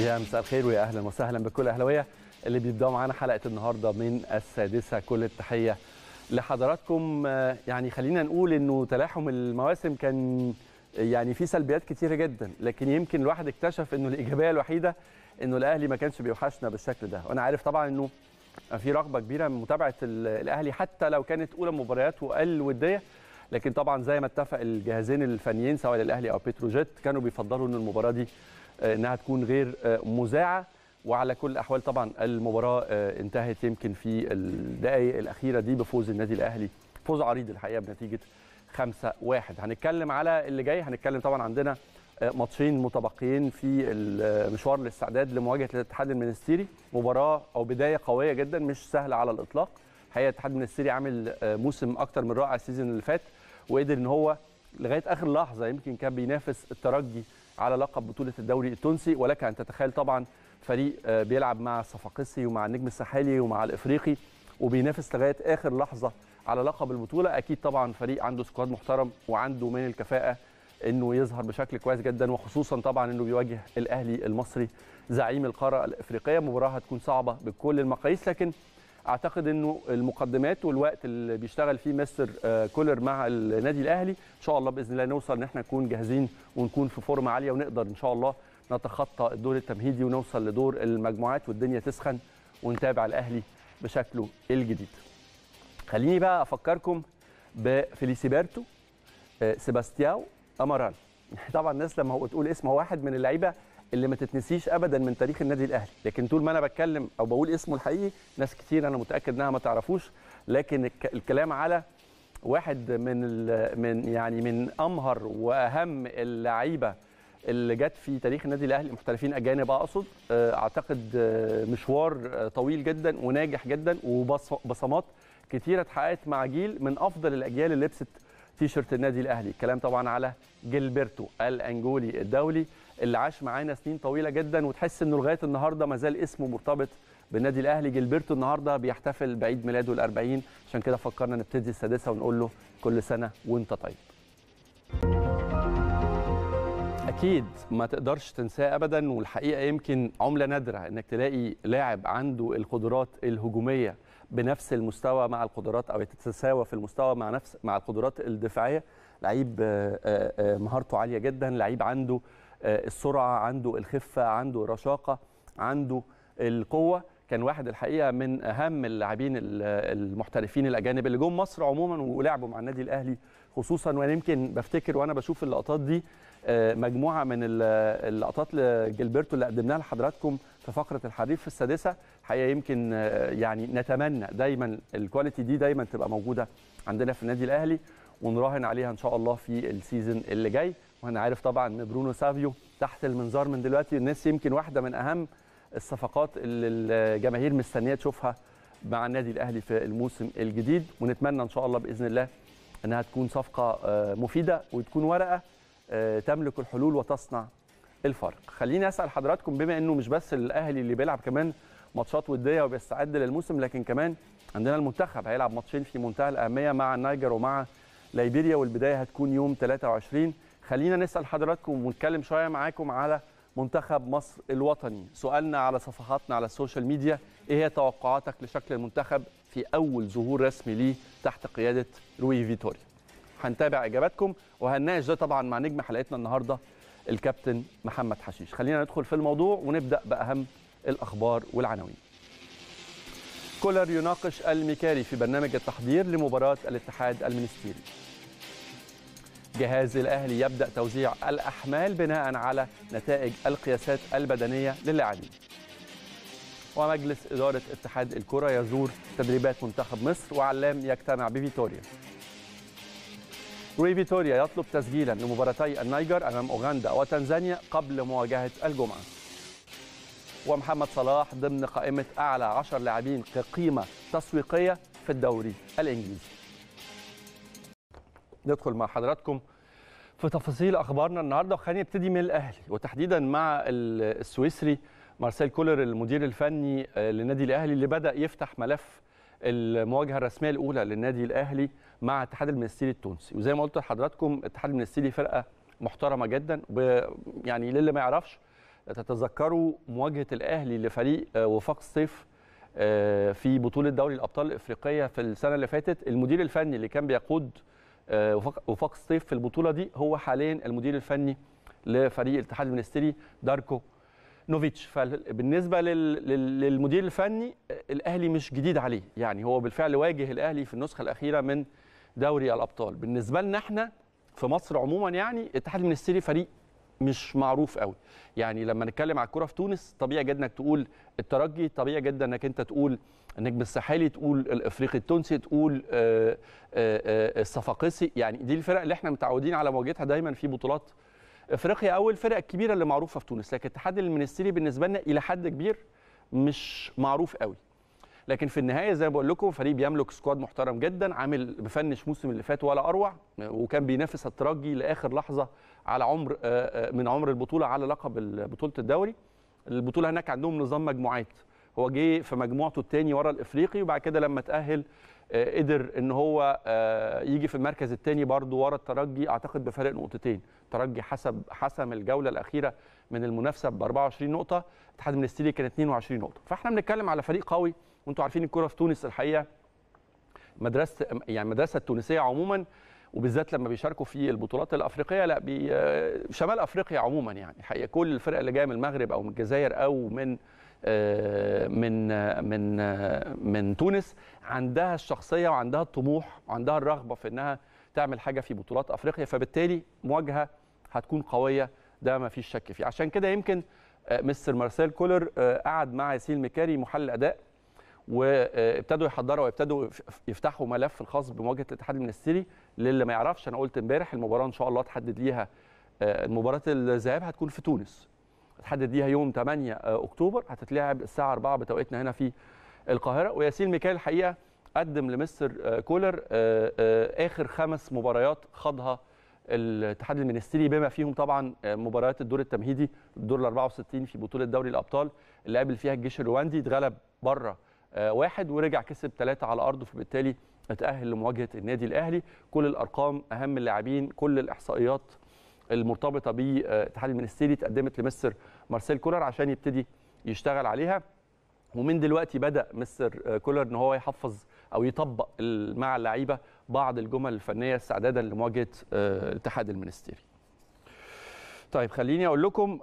يا مساء الخير ويا اهلا وسهلا بكل اهلاويه اللي بيبداوا معانا حلقه النهارده من السادسه كل التحيه لحضراتكم يعني خلينا نقول انه تلاحم المواسم كان يعني في سلبيات كتيره جدا لكن يمكن الواحد اكتشف انه الايجابيه الوحيده انه الاهلي ما كانش بيوحشنا بالشكل ده وانا عارف طبعا انه في رغبه كبيره من متابعه الاهلي حتى لو كانت اولى مبارياته وقل وديه لكن طبعا زي ما اتفق الجهازين الفنيين سواء الاهلي او بتروجيت كانوا بيفضلوا ان المباراه دي آه، انها تكون غير آه، مذاعه وعلى كل الاحوال طبعا المباراه آه، انتهت يمكن في الدقائق الاخيره دي بفوز النادي الاهلي فوز عريض الحقيقه بنتيجه 5-1 هنتكلم على اللي جاي هنتكلم طبعا عندنا ماتشين متبقيين في المشوار الاستعداد لمواجهه الاتحاد المنستيري مباراه او بدايه قويه جدا مش سهله على الاطلاق الحقيقه الاتحاد المنستيري عامل موسم اكتر من رائع السيزون اللي فات وقدر ان هو لغايه اخر لحظه يمكن كان بينافس الترجي على لقب بطوله الدوري التونسي ولك ان تتخيل طبعا فريق آه، بيلعب مع الصفاقسي ومع النجم الساحلي ومع الافريقي وبينافس لغايه اخر لحظه على لقب البطوله اكيد طبعا فريق عنده سكواد محترم وعنده من الكفاءه انه يظهر بشكل كويس جدا وخصوصا طبعا انه بيواجه الاهلي المصري زعيم القاره الافريقيه مباراه هتكون صعبه بكل المقاييس لكن اعتقد انه المقدمات والوقت اللي بيشتغل فيه مستر آه، كولر مع النادي الاهلي ان شاء الله باذن الله نوصل ان احنا نكون جاهزين ونكون في فورمه عاليه ونقدر ان شاء الله نتخطى الدور التمهيدي ونوصل لدور المجموعات والدنيا تسخن ونتابع الاهلي بشكله الجديد. خليني بقى افكركم بفيليسيبرتو آه، سيباستياو امارال طبعا الناس لما تقول اسمه واحد من اللعيبه اللي ما تتنسيش ابدا من تاريخ النادي الاهلي لكن طول ما انا بتكلم او بقول اسمه الحقيقي ناس كتير انا متاكد انها ما تعرفوش لكن الكلام على واحد من من يعني من امهر واهم اللعيبه اللي جت في تاريخ النادي الاهلي محترفين اجانب اقصد آه، اعتقد آه، مشوار آه، طويل جدا وناجح جدا وبصمات كتيره اتحققت مع جيل من افضل الاجيال اللي لبست تيشرت النادي الاهلي الكلام طبعا على جيلبرتو الانجولي الدولي اللي عاش معانا سنين طويله جدا وتحس انه لغايه النهارده ما زال اسمه مرتبط بالنادي الاهلي جيلبرتو النهارده بيحتفل بعيد ميلاده ال40 عشان كده فكرنا نبتدي السادسه ونقول له كل سنه وانت طيب اكيد ما تقدرش تنساه ابدا والحقيقه يمكن عمله نادره انك تلاقي لاعب عنده القدرات الهجوميه بنفس المستوى مع القدرات او تتساوى في المستوى مع نفس مع القدرات الدفاعيه لعيب آه، آه، آه، مهارته عاليه جدا لعيب عنده آه، السرعه عنده الخفه عنده الرشاقه عنده القوه كان واحد الحقيقه من اهم اللاعبين المحترفين الاجانب اللي جم مصر عموما ولعبوا مع النادي الاهلي خصوصا وانا يمكن بفتكر وانا بشوف اللقطات دي آه، مجموعه من اللقطات لجلبرتو اللي قدمناها لحضراتكم في فقره الحريف السادسه الحقيقه يمكن آه، يعني نتمنى دايما الكواليتي دي دايما تبقى موجوده عندنا في النادي الاهلي ونراهن عليها ان شاء الله في السيزون اللي جاي وانا عارف طبعا ان برونو سافيو تحت المنظار من دلوقتي الناس يمكن واحده من اهم الصفقات اللي الجماهير مستنيه تشوفها مع النادي الاهلي في الموسم الجديد ونتمنى ان شاء الله باذن الله انها تكون صفقه آه، مفيده وتكون ورقه آه، تملك الحلول وتصنع الفرق خليني اسال حضراتكم بما انه مش بس الاهلي اللي بيلعب كمان ماتشات وديه وبيستعد للموسم لكن كمان عندنا المنتخب هيلعب ماتشين في منتهى الاهميه مع النيجر ومع ليبيريا والبدايه هتكون يوم 23 خلينا نسال حضراتكم ونتكلم شويه معاكم على منتخب مصر الوطني سؤالنا على صفحاتنا على السوشيال ميديا ايه هي توقعاتك لشكل المنتخب في اول ظهور رسمي ليه تحت قياده روي فيتوري هنتابع اجاباتكم وهنناقش ده طبعا مع نجم حلقتنا النهارده الكابتن محمد حشيش خلينا ندخل في الموضوع ونبدا باهم الاخبار والعناوين كولر يناقش الميكاري في برنامج التحضير لمباراه الاتحاد المنستيري جهاز الأهلي يبدأ توزيع الأحمال بناء على نتائج القياسات البدنية للاعبين ومجلس إدارة اتحاد الكرة يزور تدريبات منتخب مصر وعلام يجتمع بفيتوريا روي فيتوريا يطلب تسجيلا لمباراتي النيجر أمام أوغندا وتنزانيا قبل مواجهة الجمعة ومحمد صلاح ضمن قائمة أعلى 10 لاعبين كقيمة تسويقية في الدوري الإنجليزي ندخل مع حضراتكم في تفاصيل اخبارنا النهارده وخلينا نبتدي من الاهلي وتحديدا مع السويسري مارسيل كولر المدير الفني آه، للنادي الاهلي اللي بدا يفتح ملف المواجهه الرسميه الاولى للنادي الاهلي مع اتحاد المنستيري التونسي وزي ما قلت لحضراتكم اتحاد المنستيري فرقه محترمه جدا يعني للي ما يعرفش تتذكروا مواجهه الاهلي لفريق آه، وفاق الصيف آه، في بطوله دوري الابطال الافريقيه في السنه اللي فاتت المدير الفني اللي كان بيقود آه، وفاق الصيف في البطوله دي هو حاليا المدير الفني لفريق الاتحاد المنستيري داركو نوفيتش فبالنسبه للمدير الفني آه، الاهلي مش جديد عليه يعني هو بالفعل واجه الاهلي في النسخه الاخيره من دوري الابطال بالنسبه لنا احنا في مصر عموما يعني الاتحاد المنستيري فريق مش معروف قوي يعني لما نتكلم على الكره في تونس طبيعي جدا انك تقول الترجي طبيعي جدا انك انت تقول النجم الساحلي تقول الافريقي التونسي تقول آه، آه، آه، الصفاقسي يعني دي الفرق اللي احنا متعودين على مواجهتها دايما في بطولات افريقيا او الفرق الكبيره اللي معروفه في تونس لكن الاتحاد المنستيري بالنسبه لنا الى حد كبير مش معروف قوي لكن في النهايه زي ما بقول لكم فريق بيملك سكواد محترم جدا عامل بفنش موسم اللي فات ولا اروع وكان بينافس الترجي لاخر لحظه على عمر من عمر البطوله على لقب بطوله الدوري البطوله هناك عندهم نظام مجموعات هو جه في مجموعته الثاني ورا الافريقي وبعد كده لما تاهل آه، قدر ان هو آه، يجي في المركز الثاني برضه ورا الترجي اعتقد بفارق نقطتين الترجي حسب حسم الجوله الاخيره من المنافسه ب 24 نقطه اتحاد منستيري كان 22 نقطه فاحنا بنتكلم على فريق قوي وانتم عارفين الكره في تونس الحقيقه مدرسه يعني المدرسه التونسيه عموما وبالذات لما بيشاركوا في البطولات الافريقيه لا بي آه، شمال افريقيا عموما يعني الحقيقه كل الفرق اللي جايه من المغرب او من الجزائر او من من من من تونس عندها الشخصيه وعندها الطموح وعندها الرغبه في انها تعمل حاجه في بطولات افريقيا فبالتالي مواجهه هتكون قويه ده ما فيش شك فيه عشان كده يمكن آه، مستر مارسيل كولر آه، قعد مع ياسين مكاري محلل اداء وابتدوا يحضروا وابتدوا يفتحوا ملف الخاص بمواجهه الاتحاد المنستيري للي ما يعرفش انا قلت امبارح المباراه ان شاء الله تحدد ليها آه، مباراه الذهاب هتكون في تونس هتحدد ليها يوم 8 آه، اكتوبر هتتلعب الساعه 4 بتوقيتنا هنا في القاهره وياسين ميكال الحقيقه قدم لمستر آه، كولر آه، اخر خمس مباريات خاضها الاتحاد المنستيري بما فيهم طبعا مباريات الدور التمهيدي الدور ال 64 في بطوله دوري الابطال اللي قابل فيها الجيش الرواندي اتغلب بره واحد ورجع كسب ثلاثه على ارضه فبالتالي اتاهل لمواجهه النادي الاهلي كل الارقام اهم اللاعبين كل الاحصائيات المرتبطه باتحاد آه، المنستيري تقدمت لمستر مارسيل كولر عشان يبتدي يشتغل عليها ومن دلوقتي بدا مستر آه، كولر ان هو يحفظ او يطبق مع اللعيبه بعض الجمل الفنيه استعدادا لمواجهه آه، اتحاد المنستيري. طيب خليني اقول لكم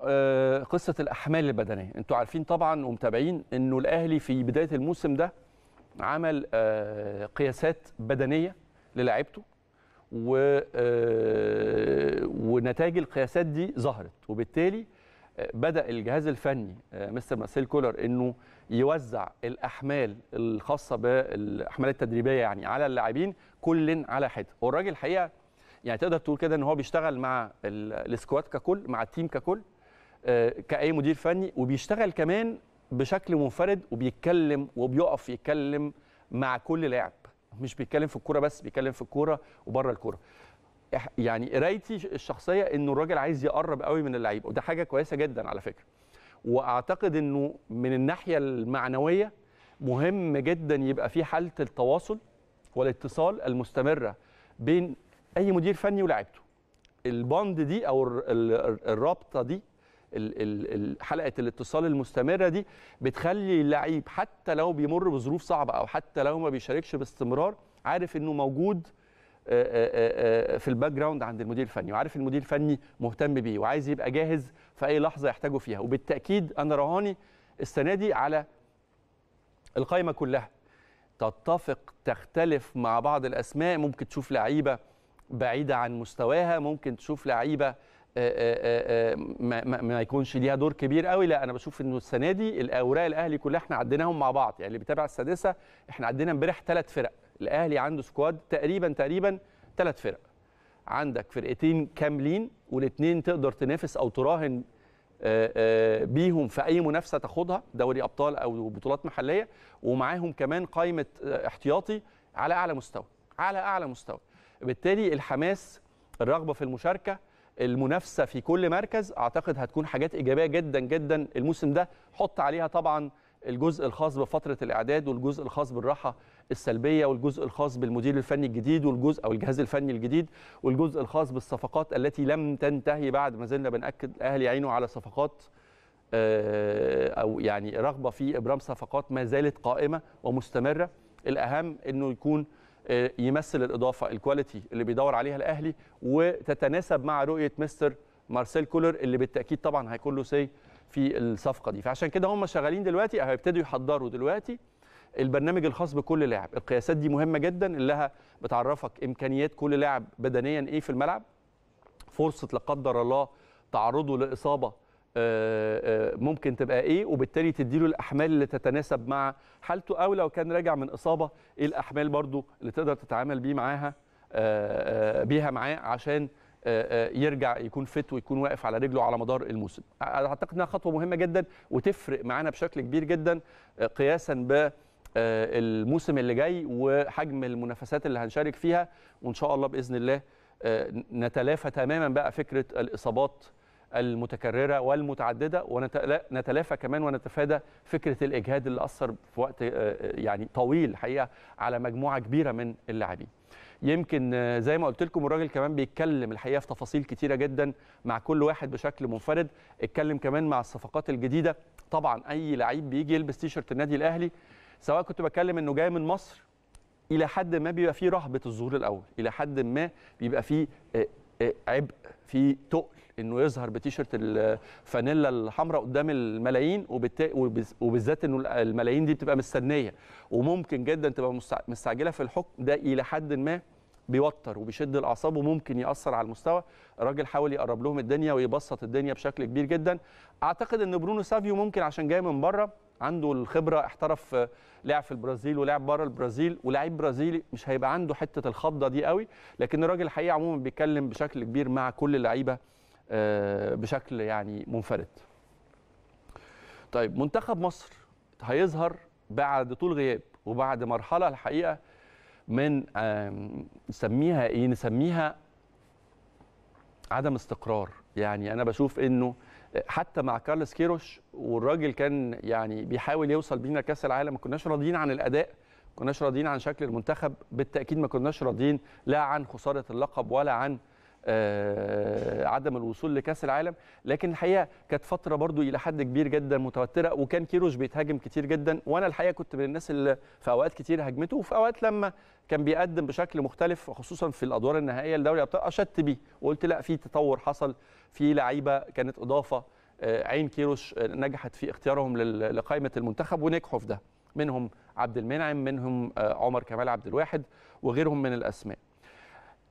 قصه الاحمال البدنيه، انتوا عارفين طبعا ومتابعين انه الاهلي في بدايه الموسم ده عمل قياسات بدنيه للاعيبته و آه، ونتائج القياسات دي ظهرت وبالتالي آه، بدا الجهاز الفني آه، مستر مارسيل كولر انه يوزع الاحمال الخاصه بالاحمال التدريبيه يعني على اللاعبين كل على حده والراجل الحقيقه يعني تقدر تقول كده ان هو بيشتغل مع السكواد ككل مع التيم ككل كاي مدير فني وبيشتغل كمان بشكل منفرد وبيتكلم وبيقف يتكلم مع كل لاعب مش بيتكلم في الكوره بس بيتكلم في الكوره وبره الكوره يعني قرايتي الشخصيه انه الراجل عايز يقرب قوي من اللعيب وده حاجه كويسه جدا على فكره واعتقد انه من الناحيه المعنويه مهم جدا يبقى في حاله التواصل والاتصال المستمره بين اي مدير فني ولاعيبته البوند دي او الرابطه دي حلقه الاتصال المستمره دي بتخلي اللعيب حتى لو بيمر بظروف صعبه او حتى لو ما بيشاركش باستمرار عارف انه موجود في الباك جراوند عند المدير الفني وعارف المدير الفني مهتم بيه وعايز يبقى جاهز في اي لحظه يحتاجه فيها وبالتاكيد انا رهاني السنه دي على القائمه كلها تتفق تختلف مع بعض الاسماء ممكن تشوف لعيبه بعيده عن مستواها ممكن تشوف لعيبه آه، آه، آه، ما, ما يكونش ليها دور كبير قوي لا انا بشوف انه السنه دي الاوراق الاهلي كلها احنا عديناهم مع بعض يعني اللي بيتابع السادسه احنا عدينا امبارح ثلاث فرق الاهلي عنده سكواد تقريبا تقريبا ثلاث فرق عندك فرقتين كاملين والاثنين تقدر تنافس او تراهن بيهم في اي منافسه تاخدها دوري ابطال او بطولات محليه ومعاهم كمان قائمه احتياطي على اعلى مستوى على اعلى مستوى بالتالي الحماس الرغبه في المشاركه المنافسه في كل مركز اعتقد هتكون حاجات ايجابيه جدا جدا الموسم ده حط عليها طبعا الجزء الخاص بفتره الاعداد والجزء الخاص بالراحه السلبيه والجزء الخاص بالمدير الفني الجديد والجزء او الجهاز الفني الجديد والجزء الخاص بالصفقات التي لم تنتهي بعد ما زلنا بناكد الاهلي يعينه على صفقات آه، او يعني رغبه في ابرام صفقات ما زالت قائمه ومستمره الاهم انه يكون آه، يمثل الاضافه الكواليتي اللي بيدور عليها الاهلي وتتناسب مع رؤيه مستر مارسيل كولر اللي بالتاكيد طبعا هيكون له سي في الصفقه دي فعشان كده هم شغالين دلوقتي او هيبتدوا يحضروا دلوقتي البرنامج الخاص بكل لاعب القياسات دي مهمه جدا اللي لها بتعرفك امكانيات كل لاعب بدنيا ايه في الملعب فرصه لا قدر الله تعرضه لاصابه آه، آه، ممكن تبقى ايه وبالتالي تديله الاحمال اللي تتناسب مع حالته او لو كان راجع من اصابه ايه الاحمال برضو اللي تقدر تتعامل بيه معاها آه، بيها معاه عشان يرجع يكون فت ويكون واقف على رجله على مدار الموسم اعتقد انها خطوه مهمه جدا وتفرق معانا بشكل كبير جدا قياسا ب الموسم اللي جاي وحجم المنافسات اللي هنشارك فيها وان شاء الله باذن الله نتلافى تماما بقى فكره الاصابات المتكرره والمتعدده ونتلافى كمان ونتفادى فكره الاجهاد اللي اثر في وقت آه، آه، يعني طويل الحقيقه على مجموعه كبيره من اللاعبين. يمكن آه، زي ما قلت لكم الراجل كمان بيتكلم الحقيقه في تفاصيل كتيره جدا مع كل واحد بشكل منفرد، اتكلم كمان مع الصفقات الجديده، طبعا اي لعيب بيجي يلبس تيشرت النادي الاهلي سواء كنت بتكلم انه جاي من مصر الى حد ما بيبقى فيه رهبه الظهور الاول، الى حد ما بيبقى فيه عبء في تقل انه يظهر بتيشيرت الفانيلا الحمراء قدام الملايين وبالذات انه الملايين دي بتبقى مستنيه وممكن جدا تبقى مستعجله في الحكم ده الى حد ما بيوتر وبيشد الاعصاب وممكن ياثر على المستوى الراجل حاول يقرب لهم الدنيا ويبسط الدنيا بشكل كبير جدا اعتقد ان برونو سافيو ممكن عشان جاي من بره عنده الخبره احترف لعب في البرازيل ولعب بره البرازيل ولاعيب برازيلي مش هيبقى عنده حته الخضه دي قوي لكن الراجل الحقيقه عموما بيتكلم بشكل كبير مع كل اللعيبه آه، بشكل يعني منفرد طيب منتخب مصر هيظهر بعد طول غياب وبعد مرحله الحقيقه من نسميها ايه نسميها عدم استقرار يعني انا بشوف انه حتى مع كارلس كيروش والراجل كان يعني بيحاول يوصل بينا كاس العالم ما كناش راضيين عن الاداء ما كناش راضيين عن شكل المنتخب بالتاكيد ما كناش راضيين لا عن خساره اللقب ولا عن آه، عدم الوصول لكاس العالم لكن الحقيقه كانت فتره برضو الى حد كبير جدا متوتره وكان كيروش بيتهاجم كتير جدا وانا الحقيقه كنت من الناس اللي في اوقات كتير هاجمته وفي اوقات لما كان بيقدم بشكل مختلف خصوصا في الادوار النهائيه لدوري ابطال اشدت بيه وقلت لا في تطور حصل في لعيبه كانت اضافه آه، عين كيروش آه، نجحت في اختيارهم لقائمه المنتخب ونجحوا في ده منهم عبد المنعم منهم عمر كمال عبد الواحد وغيرهم من الاسماء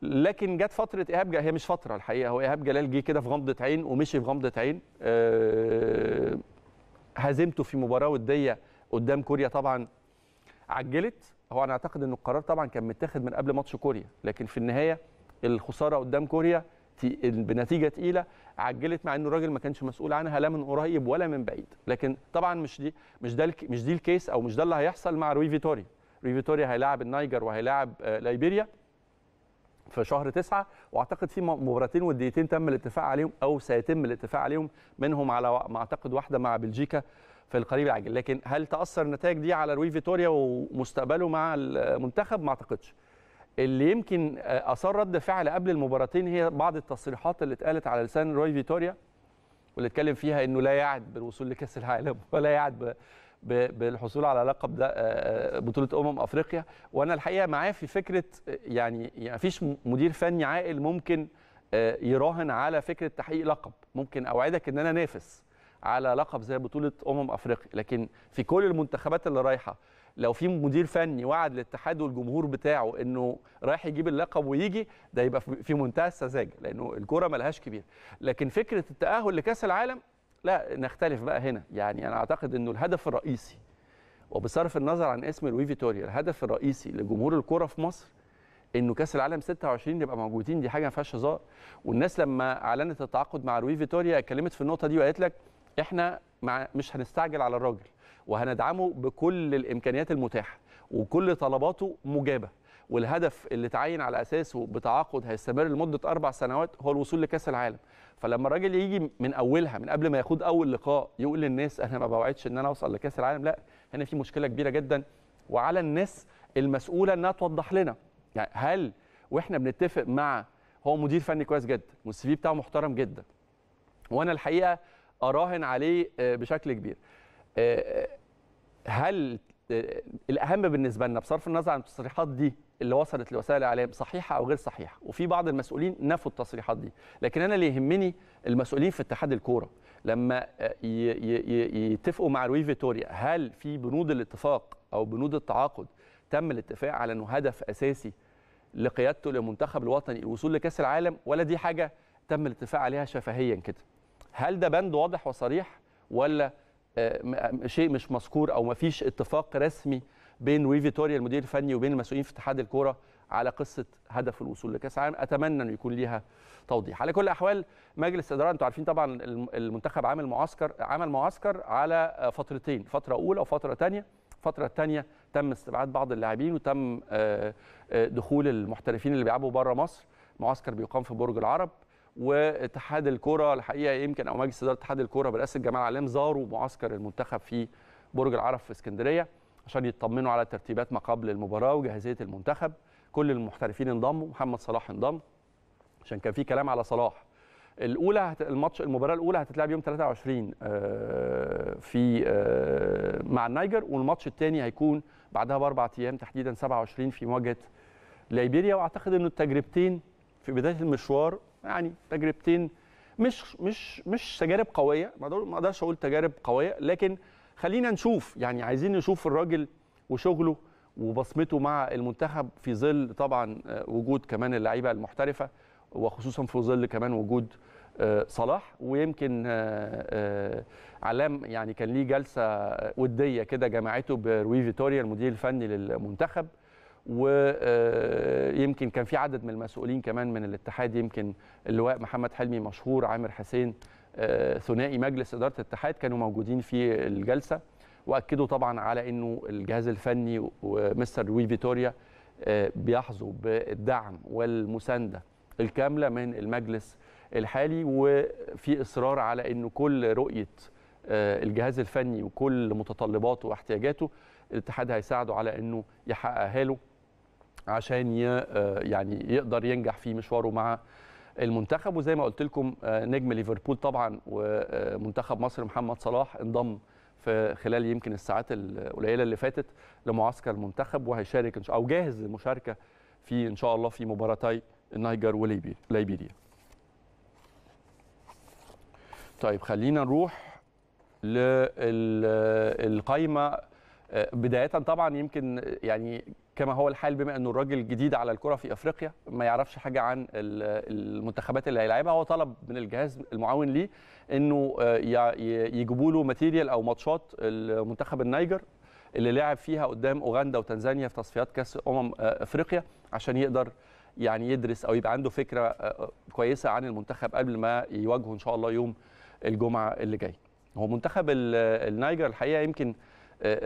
لكن جت فتره ايهاب هي مش فتره الحقيقه هو ايهاب جلال جه كده في غمضه عين ومشي في غمضه عين أه هزمته في مباراه وديه قدام كوريا طبعا عجلت هو انا اعتقد ان القرار طبعا كان متاخد من قبل ماتش كوريا لكن في النهايه الخساره قدام كوريا بنتيجه تقيله عجلت مع انه الراجل ما كانش مسؤول عنها لا من قريب ولا من بعيد لكن طبعا مش دي مش ده مش دي الكيس او مش ده اللي هيحصل مع روي فيتوريا روي فيتوريا هيلاعب النايجر وهيلاعب آه، ليبيريا في شهر تسعة واعتقد في مباراتين وديتين تم الاتفاق عليهم او سيتم الاتفاق عليهم منهم على ما اعتقد واحده مع بلجيكا في القريب العاجل لكن هل تاثر النتائج دي على روي فيتوريا ومستقبله مع المنتخب ما اعتقدش اللي يمكن آه، اثار رد فعل قبل المباراتين هي بعض التصريحات اللي اتقالت على لسان روي فيتوريا واللي اتكلم فيها انه لا يعد بالوصول لكاس العالم ولا يعد بالحصول على لقب ده آه، آه، بطوله امم افريقيا وانا الحقيقه معاه في فكره يعني, يعني ما فيش مدير فني عاقل ممكن آه، يراهن على فكره تحقيق لقب ممكن اوعدك ان انا نافس على لقب زي بطوله امم افريقيا لكن في كل المنتخبات اللي رايحه لو في مدير فني وعد الاتحاد والجمهور بتاعه انه رايح يجيب اللقب ويجي ده يبقى في منتهى السذاجه لانه الكوره ملهاش كبير لكن فكره التاهل لكاس العالم لا نختلف بقى هنا يعني انا اعتقد انه الهدف الرئيسي وبصرف النظر عن اسم لوي فيتوريا الهدف الرئيسي لجمهور الكره في مصر انه كاس العالم 26 نبقى موجودين دي حاجه ما فيهاش هزار والناس لما اعلنت التعاقد مع لوي فيتوريا اتكلمت في النقطه دي وقالت لك احنا مع مش هنستعجل على الراجل وهندعمه بكل الامكانيات المتاحه وكل طلباته مجابه والهدف اللي اتعين على اساسه بتعاقد هيستمر لمده اربع سنوات هو الوصول لكاس العالم فلما الراجل يجي من اولها من قبل ما ياخد اول لقاء يقول للناس انا ما بوعدش ان انا اوصل لكاس العالم لا هنا في مشكله كبيره جدا وعلى الناس المسؤوله انها توضح لنا يعني هل واحنا بنتفق مع هو مدير فني كويس جدا والسي في بتاعه محترم جدا وانا الحقيقه اراهن عليه آه، بشكل كبير آه، آه، هل الاهم بالنسبه لنا بصرف النظر عن التصريحات دي اللي وصلت لوسائل الاعلام صحيحه او غير صحيحه وفي بعض المسؤولين نفوا التصريحات دي لكن انا اللي يهمني المسؤولين في اتحاد الكوره لما آه، يتفقوا مع لوي فيتوريا هل في بنود الاتفاق او بنود التعاقد تم الاتفاق على انه هدف اساسي لقيادته للمنتخب الوطني الوصول لكاس العالم ولا دي حاجه تم الاتفاق عليها شفهيا كده هل ده بند واضح وصريح ولا آه، آه، شيء مش مذكور او ما فيش اتفاق رسمي بين لوي فيتوريا المدير الفني وبين المسؤولين في اتحاد الكوره على قصه هدف الوصول لكاس العالم اتمنى انه يكون ليها توضيح على كل الاحوال مجلس الاداره انتم عارفين طبعا المنتخب عامل معسكر عمل معسكر على فترتين فتره اولى وفتره ثانيه الفتره الثانيه تم استبعاد بعض اللاعبين وتم آه، آه، دخول المحترفين اللي بيلعبوا بره مصر معسكر بيقام في برج العرب واتحاد الكوره الحقيقه يمكن او مجلس اداره اتحاد الكوره برئاسه جمال علام زاروا معسكر المنتخب في برج العرب في اسكندريه عشان يطمنوا على ترتيبات ما قبل المباراه وجاهزيه المنتخب كل المحترفين انضموا محمد صلاح انضم عشان كان في كلام على صلاح الاولى هت... الماتش المباراه الاولى هتتلعب يوم 23 آه، في آه، مع النيجر والماتش الثاني هيكون بعدها باربع ايام تحديدا 27 في مواجهه ليبيريا واعتقد انه التجربتين في بدايه المشوار يعني تجربتين مش مش مش تجارب قويه ما اقدرش اقول تجارب قويه لكن خلينا نشوف يعني عايزين نشوف الراجل وشغله وبصمته مع المنتخب في ظل طبعا آه، وجود كمان اللعيبه المحترفه وخصوصا في ظل كمان وجود آه، صلاح ويمكن آه، علام يعني كان ليه جلسه وديه كده جمعته بروي فيتوريا المدير الفني للمنتخب ويمكن كان في عدد من المسؤولين كمان من الاتحاد يمكن اللواء محمد حلمي مشهور عامر حسين آه، ثنائي مجلس اداره الاتحاد كانوا موجودين في الجلسه واكدوا طبعا على انه الجهاز الفني ومستر لوي فيتوريا آه، بيحظوا بالدعم والمسانده الكامله من المجلس الحالي وفي اصرار على انه كل رؤيه آه، الجهاز الفني وكل متطلباته واحتياجاته الاتحاد هيساعده على انه يحققها له عشان يعني يقدر ينجح في مشواره مع المنتخب وزي ما قلت لكم آه، نجم ليفربول طبعا ومنتخب مصر محمد صلاح انضم في خلال يمكن الساعات القليله اللي فاتت لمعسكر المنتخب وهيشارك او جاهز للمشاركه في ان شاء الله في مباراتي النيجر وليبيريا. طيب خلينا نروح للقايمه آه، بدايه طبعا يمكن يعني كما هو الحال بما انه الراجل جديد على الكره في افريقيا ما يعرفش حاجه عن المنتخبات اللي هيلاعبها هو طلب من الجهاز المعاون ليه انه آه، يجيبوا له ماتيريال او ماتشات المنتخب النيجر اللي لعب فيها قدام اوغندا وتنزانيا في تصفيات كاس امم آه، افريقيا عشان يقدر يعني يدرس او يبقى عنده فكره آه، كويسه عن المنتخب قبل ما يواجهه ان شاء الله يوم الجمعه اللي جاي هو منتخب النيجر الحقيقه يمكن آه،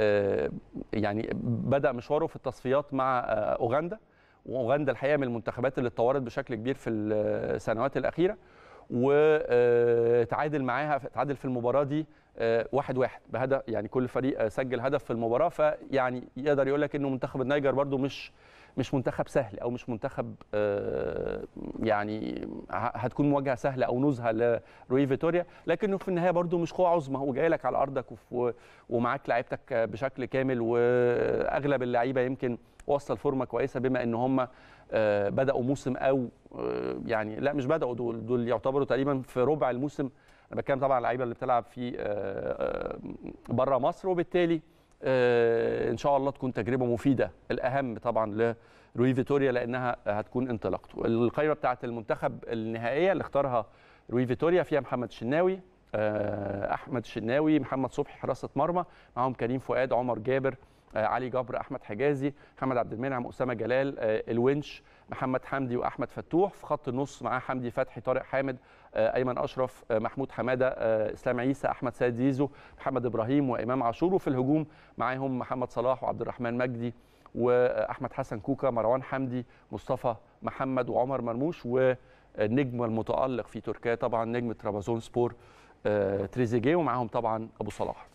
آه، يعني بدا مشواره في التصفيات مع آه، اوغندا واوغندا الحقيقه من المنتخبات اللي اتطورت بشكل كبير في السنوات الاخيره وتعادل معاها تعادل في المباراه دي واحد واحد بهدف يعني كل فريق سجل هدف في المباراه فيعني يقدر يقول لك انه منتخب النيجر برده مش مش منتخب سهل او مش منتخب آه، يعني هتكون مواجهه سهله او نزهه لروي فيتوريا لكنه في النهايه برده مش قوه عظمى هو جاي لك على ارضك ومعاك لعيبتك بشكل كامل واغلب اللعيبه يمكن وصل فورمه كويسه بما ان هم آه، بداوا موسم او آه، يعني لا مش بداوا دول دول يعتبروا تقريبا في ربع الموسم انا بتكلم طبعا اللعيبه اللي بتلعب في بره مصر وبالتالي آه، ان شاء الله تكون تجربه مفيده الاهم طبعا لروي فيتوريا لانها هتكون انطلاقته القائمه بتاعه المنتخب النهائيه اللي اختارها روي فيتوريا فيها محمد الشناوي آه، احمد الشناوي محمد صبحي حراسه مرمى معاهم كريم فؤاد عمر جابر آه، علي جبر احمد حجازي محمد عبد المنعم اسامه جلال الونش محمد حمدي واحمد فتوح في خط النص معاه حمدي فتحي طارق حامد آه، ايمن اشرف آه، محمود حماده آه، اسلام عيسى احمد سيد زيزو محمد ابراهيم وامام عاشور وفي الهجوم معاهم محمد صلاح وعبد الرحمن مجدي واحمد حسن كوكا مروان حمدي مصطفى محمد وعمر مرموش والنجم المتالق في تركيا طبعا نجم ترابزون سبور تريزيجيه ومعاهم طبعا ابو صلاح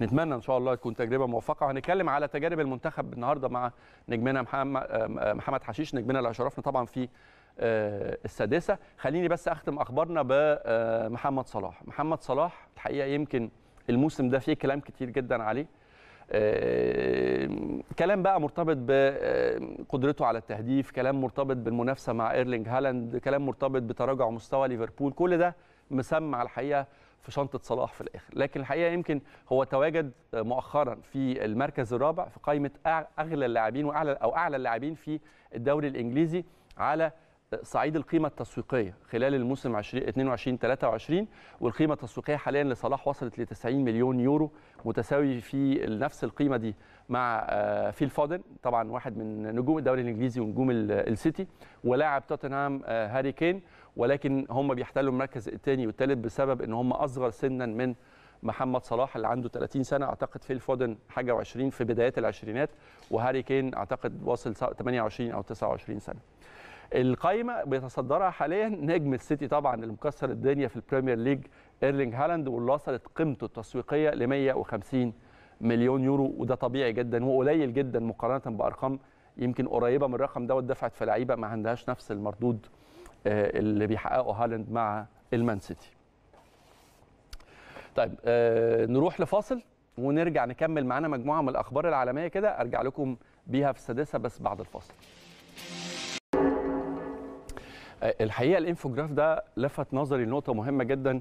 نتمنى ان شاء الله تكون تجربه موفقه وهنتكلم على تجارب المنتخب النهارده مع نجمنا محمد حشيش نجمنا اللي اشرفنا طبعا في آه، السادسه خليني بس اختم اخبارنا بمحمد آه، صلاح محمد صلاح الحقيقه يمكن الموسم ده فيه كلام كتير جدا عليه آه، كلام بقى مرتبط بقدرته على التهديف كلام مرتبط بالمنافسه مع ايرلينج هالاند كلام مرتبط بتراجع مستوى ليفربول كل ده مسمع الحقيقه في شنطه صلاح في الاخر لكن الحقيقه يمكن هو تواجد مؤخرا في المركز الرابع في قائمه اغلى اللاعبين واعلى او اعلى اللاعبين في الدوري الانجليزي على صعيد القيمه التسويقيه خلال الموسم 22 23 والقيمه التسويقيه حاليا لصلاح وصلت ل 90 مليون يورو متساوي في نفس القيمه دي مع آه، فيل فودن طبعا واحد من نجوم الدوري الانجليزي ونجوم السيتي ولاعب توتنهام آه، هاري كين ولكن هم بيحتلوا المركز الثاني والثالث بسبب ان هم اصغر سنا من محمد صلاح اللي عنده 30 سنه اعتقد فيل فودن حاجه و20 في بدايات العشرينات وهاري كين اعتقد واصل 28 او 29 سنه القايمه بيتصدرها حاليا نجم السيتي طبعا اللي مكسر الدنيا في البريمير ليج ايرلينج هالاند واللي وصلت قيمته التسويقيه ل 150 مليون يورو وده طبيعي جدا وقليل جدا مقارنه بارقام يمكن قريبه من الرقم ده دفعت في لعيبه ما عندهاش نفس المردود آه، اللي بيحققه هالاند مع المان سيتي. طيب آه، نروح لفاصل ونرجع نكمل معانا مجموعه من الاخبار العالميه كده ارجع لكم بيها في السادسه بس بعد الفاصل. الحقيقه الانفوجراف ده لفت نظري لنقطه مهمه جدا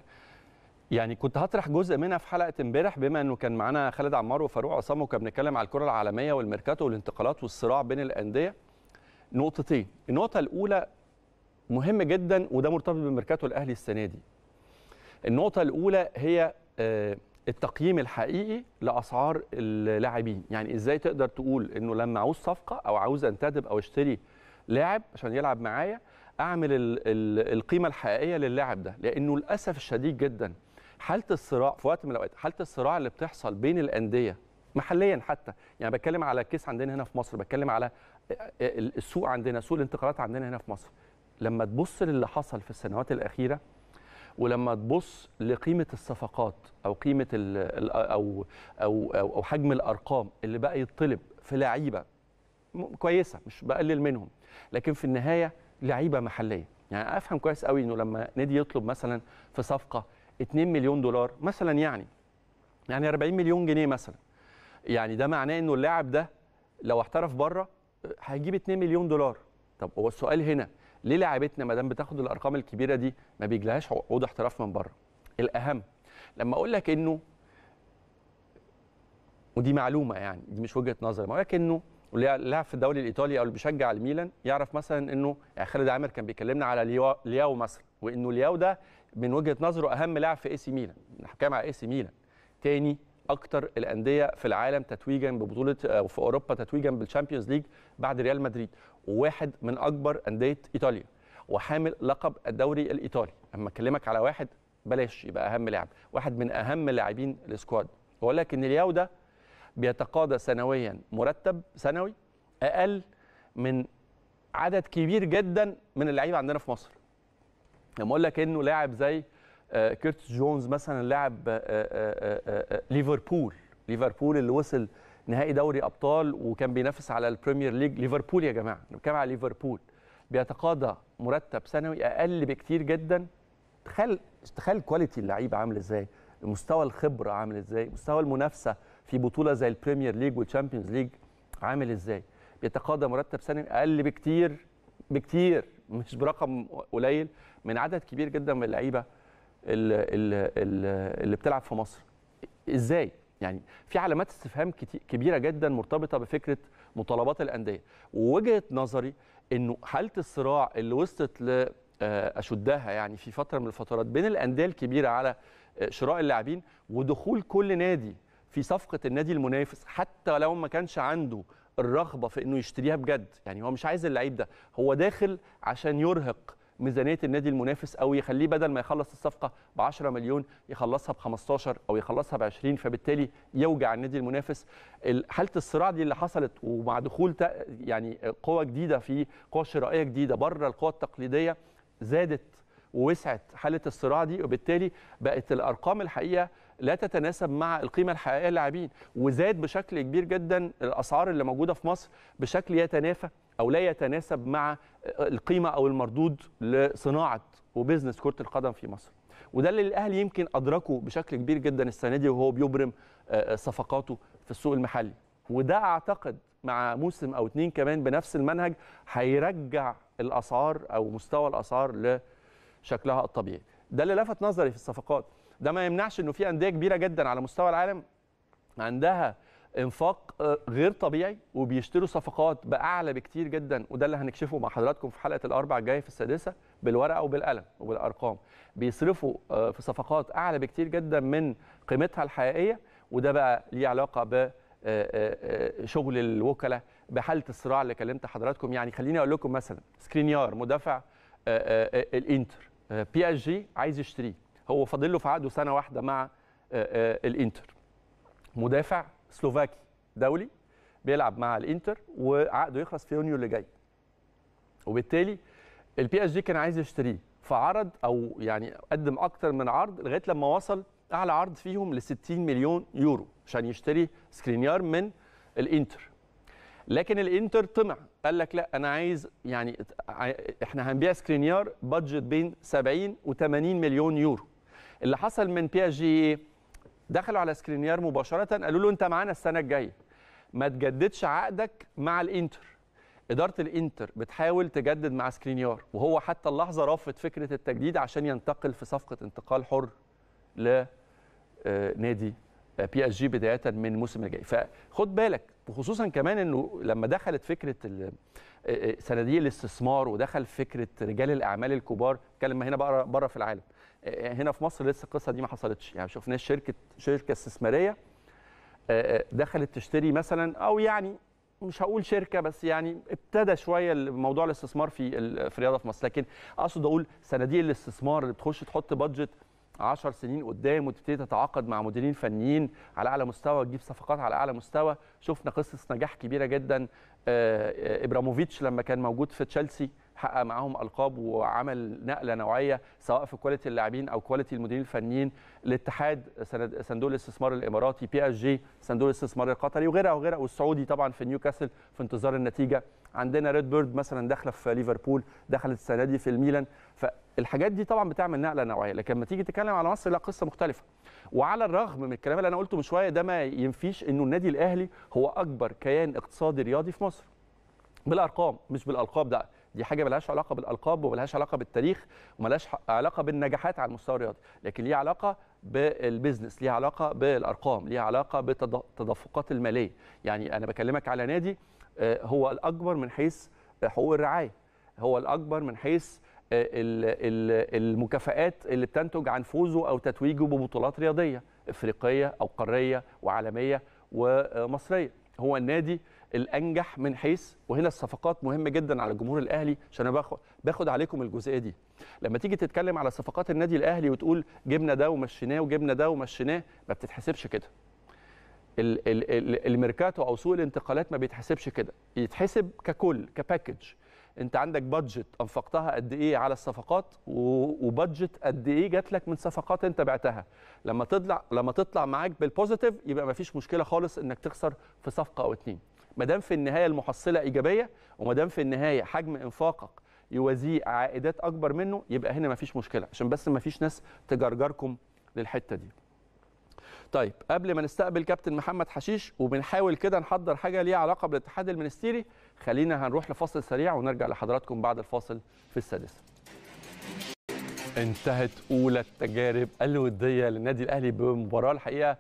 يعني كنت هطرح جزء منها في حلقه امبارح بما انه كان معانا خالد عمار وفاروق عصام وكنا بنتكلم على الكره العالميه والميركاتو والانتقالات والصراع بين الانديه نقطتين النقطه الاولى مهم جدا وده مرتبط بميركاتو الاهلي السنه دي النقطه الاولى هي آه، التقييم الحقيقي لاسعار اللاعبين يعني ازاي تقدر تقول انه لما عاوز صفقه او عاوز انتدب او اشتري لاعب عشان يلعب معايا اعمل القيمه الحقيقيه للاعب ده لانه للاسف الشديد جدا حاله الصراع في وقت من الاوقات حاله الصراع اللي بتحصل بين الانديه محليا حتى يعني بتكلم على كيس عندنا هنا في مصر بتكلم على السوق عندنا سوق الانتقالات عندنا هنا في مصر لما تبص للي حصل في السنوات الاخيره ولما تبص لقيمه الصفقات او قيمه ال أو, او او او حجم الارقام اللي بقى يطلب في لعيبه كويسه مش بقلل منهم لكن في النهايه لعيبه محليه يعني افهم كويس قوي انه لما نادي يطلب مثلا في صفقه 2 مليون دولار مثلا يعني يعني 40 مليون جنيه مثلا يعني ده معناه انه اللاعب ده لو احترف بره هيجيب 2 مليون دولار طب هو السؤال هنا ليه لاعبتنا ما دام بتاخد الارقام الكبيره دي ما بيجلهاش عقود احتراف من بره الاهم لما اقول لك انه ودي معلومه يعني دي مش وجهه نظري ما اقول لك انه واللي لعب في الدوري الايطالي او اللي بيشجع الميلان يعرف مثلا انه يعني خالد عامر كان بيكلمنا على لياو, مثلا وانه لياو ده من وجهه نظره اهم لاعب في اي سي ميلان نحكي على اي سي ميلان تاني اكتر الانديه في العالم تتويجا ببطوله وفي اوروبا تتويجا بالشامبيونز ليج بعد ريال مدريد وواحد من اكبر انديه ايطاليا وحامل لقب الدوري الايطالي اما اكلمك على واحد بلاش يبقى اهم لاعب واحد من اهم لاعبين السكواد لك ان لياو ده بيتقاضى سنويا مرتب سنوي اقل من عدد كبير جدا من اللعيبه عندنا في مصر لما اقول لك انه لاعب زي آه، كيرتس جونز مثلا لاعب آه، آه، ليفربول ليفربول اللي وصل نهائي دوري ابطال وكان بينافس على البريمير ليج ليفربول يا جماعه انا على ليفربول بيتقاضى مرتب سنوي اقل بكتير جدا تخيل تخيل كواليتي اللعيبه عامل ازاي مستوى الخبره عامل ازاي مستوى المنافسه في بطوله زي البريمير ليج والشامبيونز ليج عامل ازاي بيتقاضى مرتب سنوي اقل بكتير بكتير مش برقم قليل من عدد كبير جدا من اللعيبه اللي, اللي بتلعب في مصر ازاي يعني في علامات استفهام كبيره جدا مرتبطه بفكره مطالبات الانديه ووجهه نظري انه حاله الصراع اللي وصلت لاشدها آه، يعني في فتره من الفترات بين الانديه الكبيره على آه، شراء اللاعبين ودخول كل نادي في صفقه النادي المنافس حتى لو ما كانش عنده الرغبه في انه يشتريها بجد يعني هو مش عايز اللعيب ده هو داخل عشان يرهق ميزانيه النادي المنافس او يخليه بدل ما يخلص الصفقه ب 10 مليون يخلصها ب 15 او يخلصها ب 20 فبالتالي يوجع النادي المنافس حاله الصراع دي اللي حصلت ومع دخول يعني قوه جديده في قوه شرائيه جديده بره القوه التقليديه زادت ووسعت حاله الصراع دي وبالتالي بقت الارقام الحقيقه لا تتناسب مع القيمه الحقيقيه للاعبين وزاد بشكل كبير جدا الاسعار اللي موجوده في مصر بشكل يتنافى او لا يتناسب مع القيمه او المردود لصناعه وبزنس كره القدم في مصر وده اللي الاهلي يمكن ادركه بشكل كبير جدا السنه دي وهو بيبرم آه، آه، صفقاته في السوق المحلي وده اعتقد مع موسم او اتنين كمان بنفس المنهج هيرجع الاسعار او مستوى الاسعار لشكلها الطبيعي ده اللي لفت نظري في الصفقات ده ما يمنعش انه في انديه كبيره جدا على مستوى العالم عندها انفاق آه، غير طبيعي وبيشتروا صفقات باعلى بكتير جدا وده اللي هنكشفه مع حضراتكم في حلقه الاربع الجايه في السادسه بالورقه وبالقلم وبالارقام بيصرفوا آه، في صفقات اعلى بكتير جدا من قيمتها الحقيقيه وده بقى ليه علاقه ب آه، شغل الوكلاء بحاله الصراع اللي كلمت حضراتكم يعني خليني اقول لكم مثلا سكرينيار مدافع الانتر بي اس جي عايز يشتريه هو فاضل له في عقده سنه واحده مع آه، آه، الانتر مدافع سلوفاكي دولي بيلعب مع الانتر وعقده يخلص في يونيو اللي جاي وبالتالي البي اس جي كان عايز يشتريه فعرض او يعني قدم اكتر من عرض لغايه لما وصل اعلى عرض فيهم ل 60 مليون يورو عشان يشتري سكرينيار من الانتر لكن الانتر طمع قال لك لا انا عايز يعني احنا هنبيع سكرينيار بادجت بين 70 و 80 مليون يورو اللي حصل من بياجي ايه دخلوا على سكرينيار مباشره قالوا له انت معانا السنه الجايه ما تجددش عقدك مع الانتر اداره الانتر بتحاول تجدد مع سكرينيار وهو حتى اللحظه رافض فكره التجديد عشان ينتقل في صفقه انتقال حر لنادي آه، آه، بي اس جي بدايه من الموسم الجاي فخد بالك وخصوصا كمان انه لما دخلت فكره آه، صناديق الاستثمار ودخل فكره رجال الاعمال الكبار اتكلم هنا بره في العالم آه، هنا في مصر لسه القصه دي ما حصلتش يعني شفنا شركه شركه استثماريه آه، آه، دخلت تشتري مثلا او يعني مش هقول شركه بس يعني ابتدى شويه موضوع الاستثمار في في الرياضه في مصر لكن اقصد اقول صناديق الاستثمار اللي بتخش تحط بادجت 10 سنين قدام وتبتدي تتعاقد مع مديرين فنيين على اعلى مستوى وتجيب صفقات على اعلى مستوى شفنا قصص نجاح كبيره جدا ابراموفيتش لما كان موجود في تشيلسي حقق معاهم القاب وعمل نقله نوعيه سواء في كواليتي اللاعبين او كواليتي المديرين الفنيين الاتحاد صندوق الاستثمار الاماراتي بي اس جي صندوق الاستثمار القطري وغيرها وغيرها والسعودي طبعا في نيوكاسل في انتظار النتيجه عندنا ريد بيرد مثلا داخله في ليفربول دخلت السنه دي في الميلان فالحاجات دي طبعا بتعمل نقله نوعيه لكن لما تيجي تتكلم على مصر لا قصه مختلفه وعلى الرغم من الكلام اللي انا قلته من شويه ده ما ينفيش انه النادي الاهلي هو اكبر كيان اقتصادي رياضي في مصر بالارقام مش بالالقاب ده دي حاجه ملهاش علاقه بالالقاب وملهاش علاقه بالتاريخ وملهاش علاقه بالنجاحات على المستوى الرياضي لكن ليها علاقه بالبيزنس ليها علاقه بالارقام ليها علاقه بالتدفقات الماليه يعني انا بكلمك على نادي آه، هو الاكبر من حيث حقوق الرعايه هو الاكبر من حيث آه، المكافآت اللي بتنتج عن فوزه او تتويجه ببطولات رياضيه افريقيه او قاريه وعالميه ومصريه هو النادي الانجح من حيث وهنا الصفقات مهمه جدا على الجمهور الاهلي عشان انا باخد عليكم الجزئيه دي لما تيجي تتكلم على صفقات النادي الاهلي وتقول جبنا ده ومشيناه وجبنا ده ومشيناه ما بتتحسبش كده الميركاتو او سوق الانتقالات ما بيتحسبش كده يتحسب ككل كباكج انت عندك بادجت انفقتها قد ايه على الصفقات وبادجت قد ايه جات لك من صفقات انت بعتها لما تطلع لما تطلع معاك بالبوزيتيف يبقى ما فيش مشكله خالص انك تخسر في صفقه او اتنين ما دام في النهايه المحصله ايجابيه وما دام في النهايه حجم انفاقك يوازيه عائدات اكبر منه يبقى هنا ما فيش مشكله عشان بس ما فيش ناس تجرجركم للحته دي طيب قبل ما نستقبل كابتن محمد حشيش وبنحاول كده نحضر حاجه ليها علاقه بالاتحاد المنستيري خلينا هنروح لفاصل سريع ونرجع لحضراتكم بعد الفاصل في السادسه انتهت اولى التجارب الوديه للنادي الاهلي بمباراه الحقيقه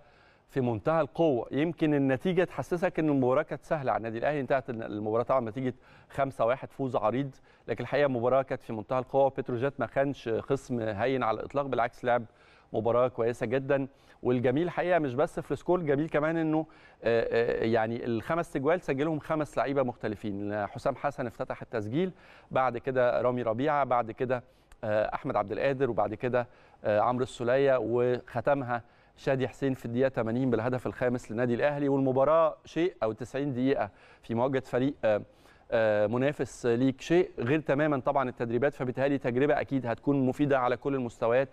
في منتهى القوه يمكن النتيجه تحسسك ان المباراه كانت سهله على النادي الاهلي انتهت المباراه طبعا نتيجه 5 1 فوز عريض لكن الحقيقه المباراه كانت في منتهى القوه بتروجيت ما كانش خصم هين على الاطلاق بالعكس لعب مباراه كويسه جدا والجميل الحقيقه مش بس في السكور الجميل كمان انه آه، آه، يعني الخمس تجوال سجلهم خمس لعيبه مختلفين حسام حسن افتتح التسجيل بعد كده رامي ربيعه بعد كده آه، احمد عبد القادر وبعد كده عمرو السلية وختمها شادي حسين في الدقيقه 80 بالهدف الخامس للنادي الاهلي والمباراه شيء او 90 دقيقه في مواجهه فريق آه، آه، منافس ليك شيء غير تماما طبعا التدريبات فبالتالي تجربه اكيد هتكون مفيده على كل المستويات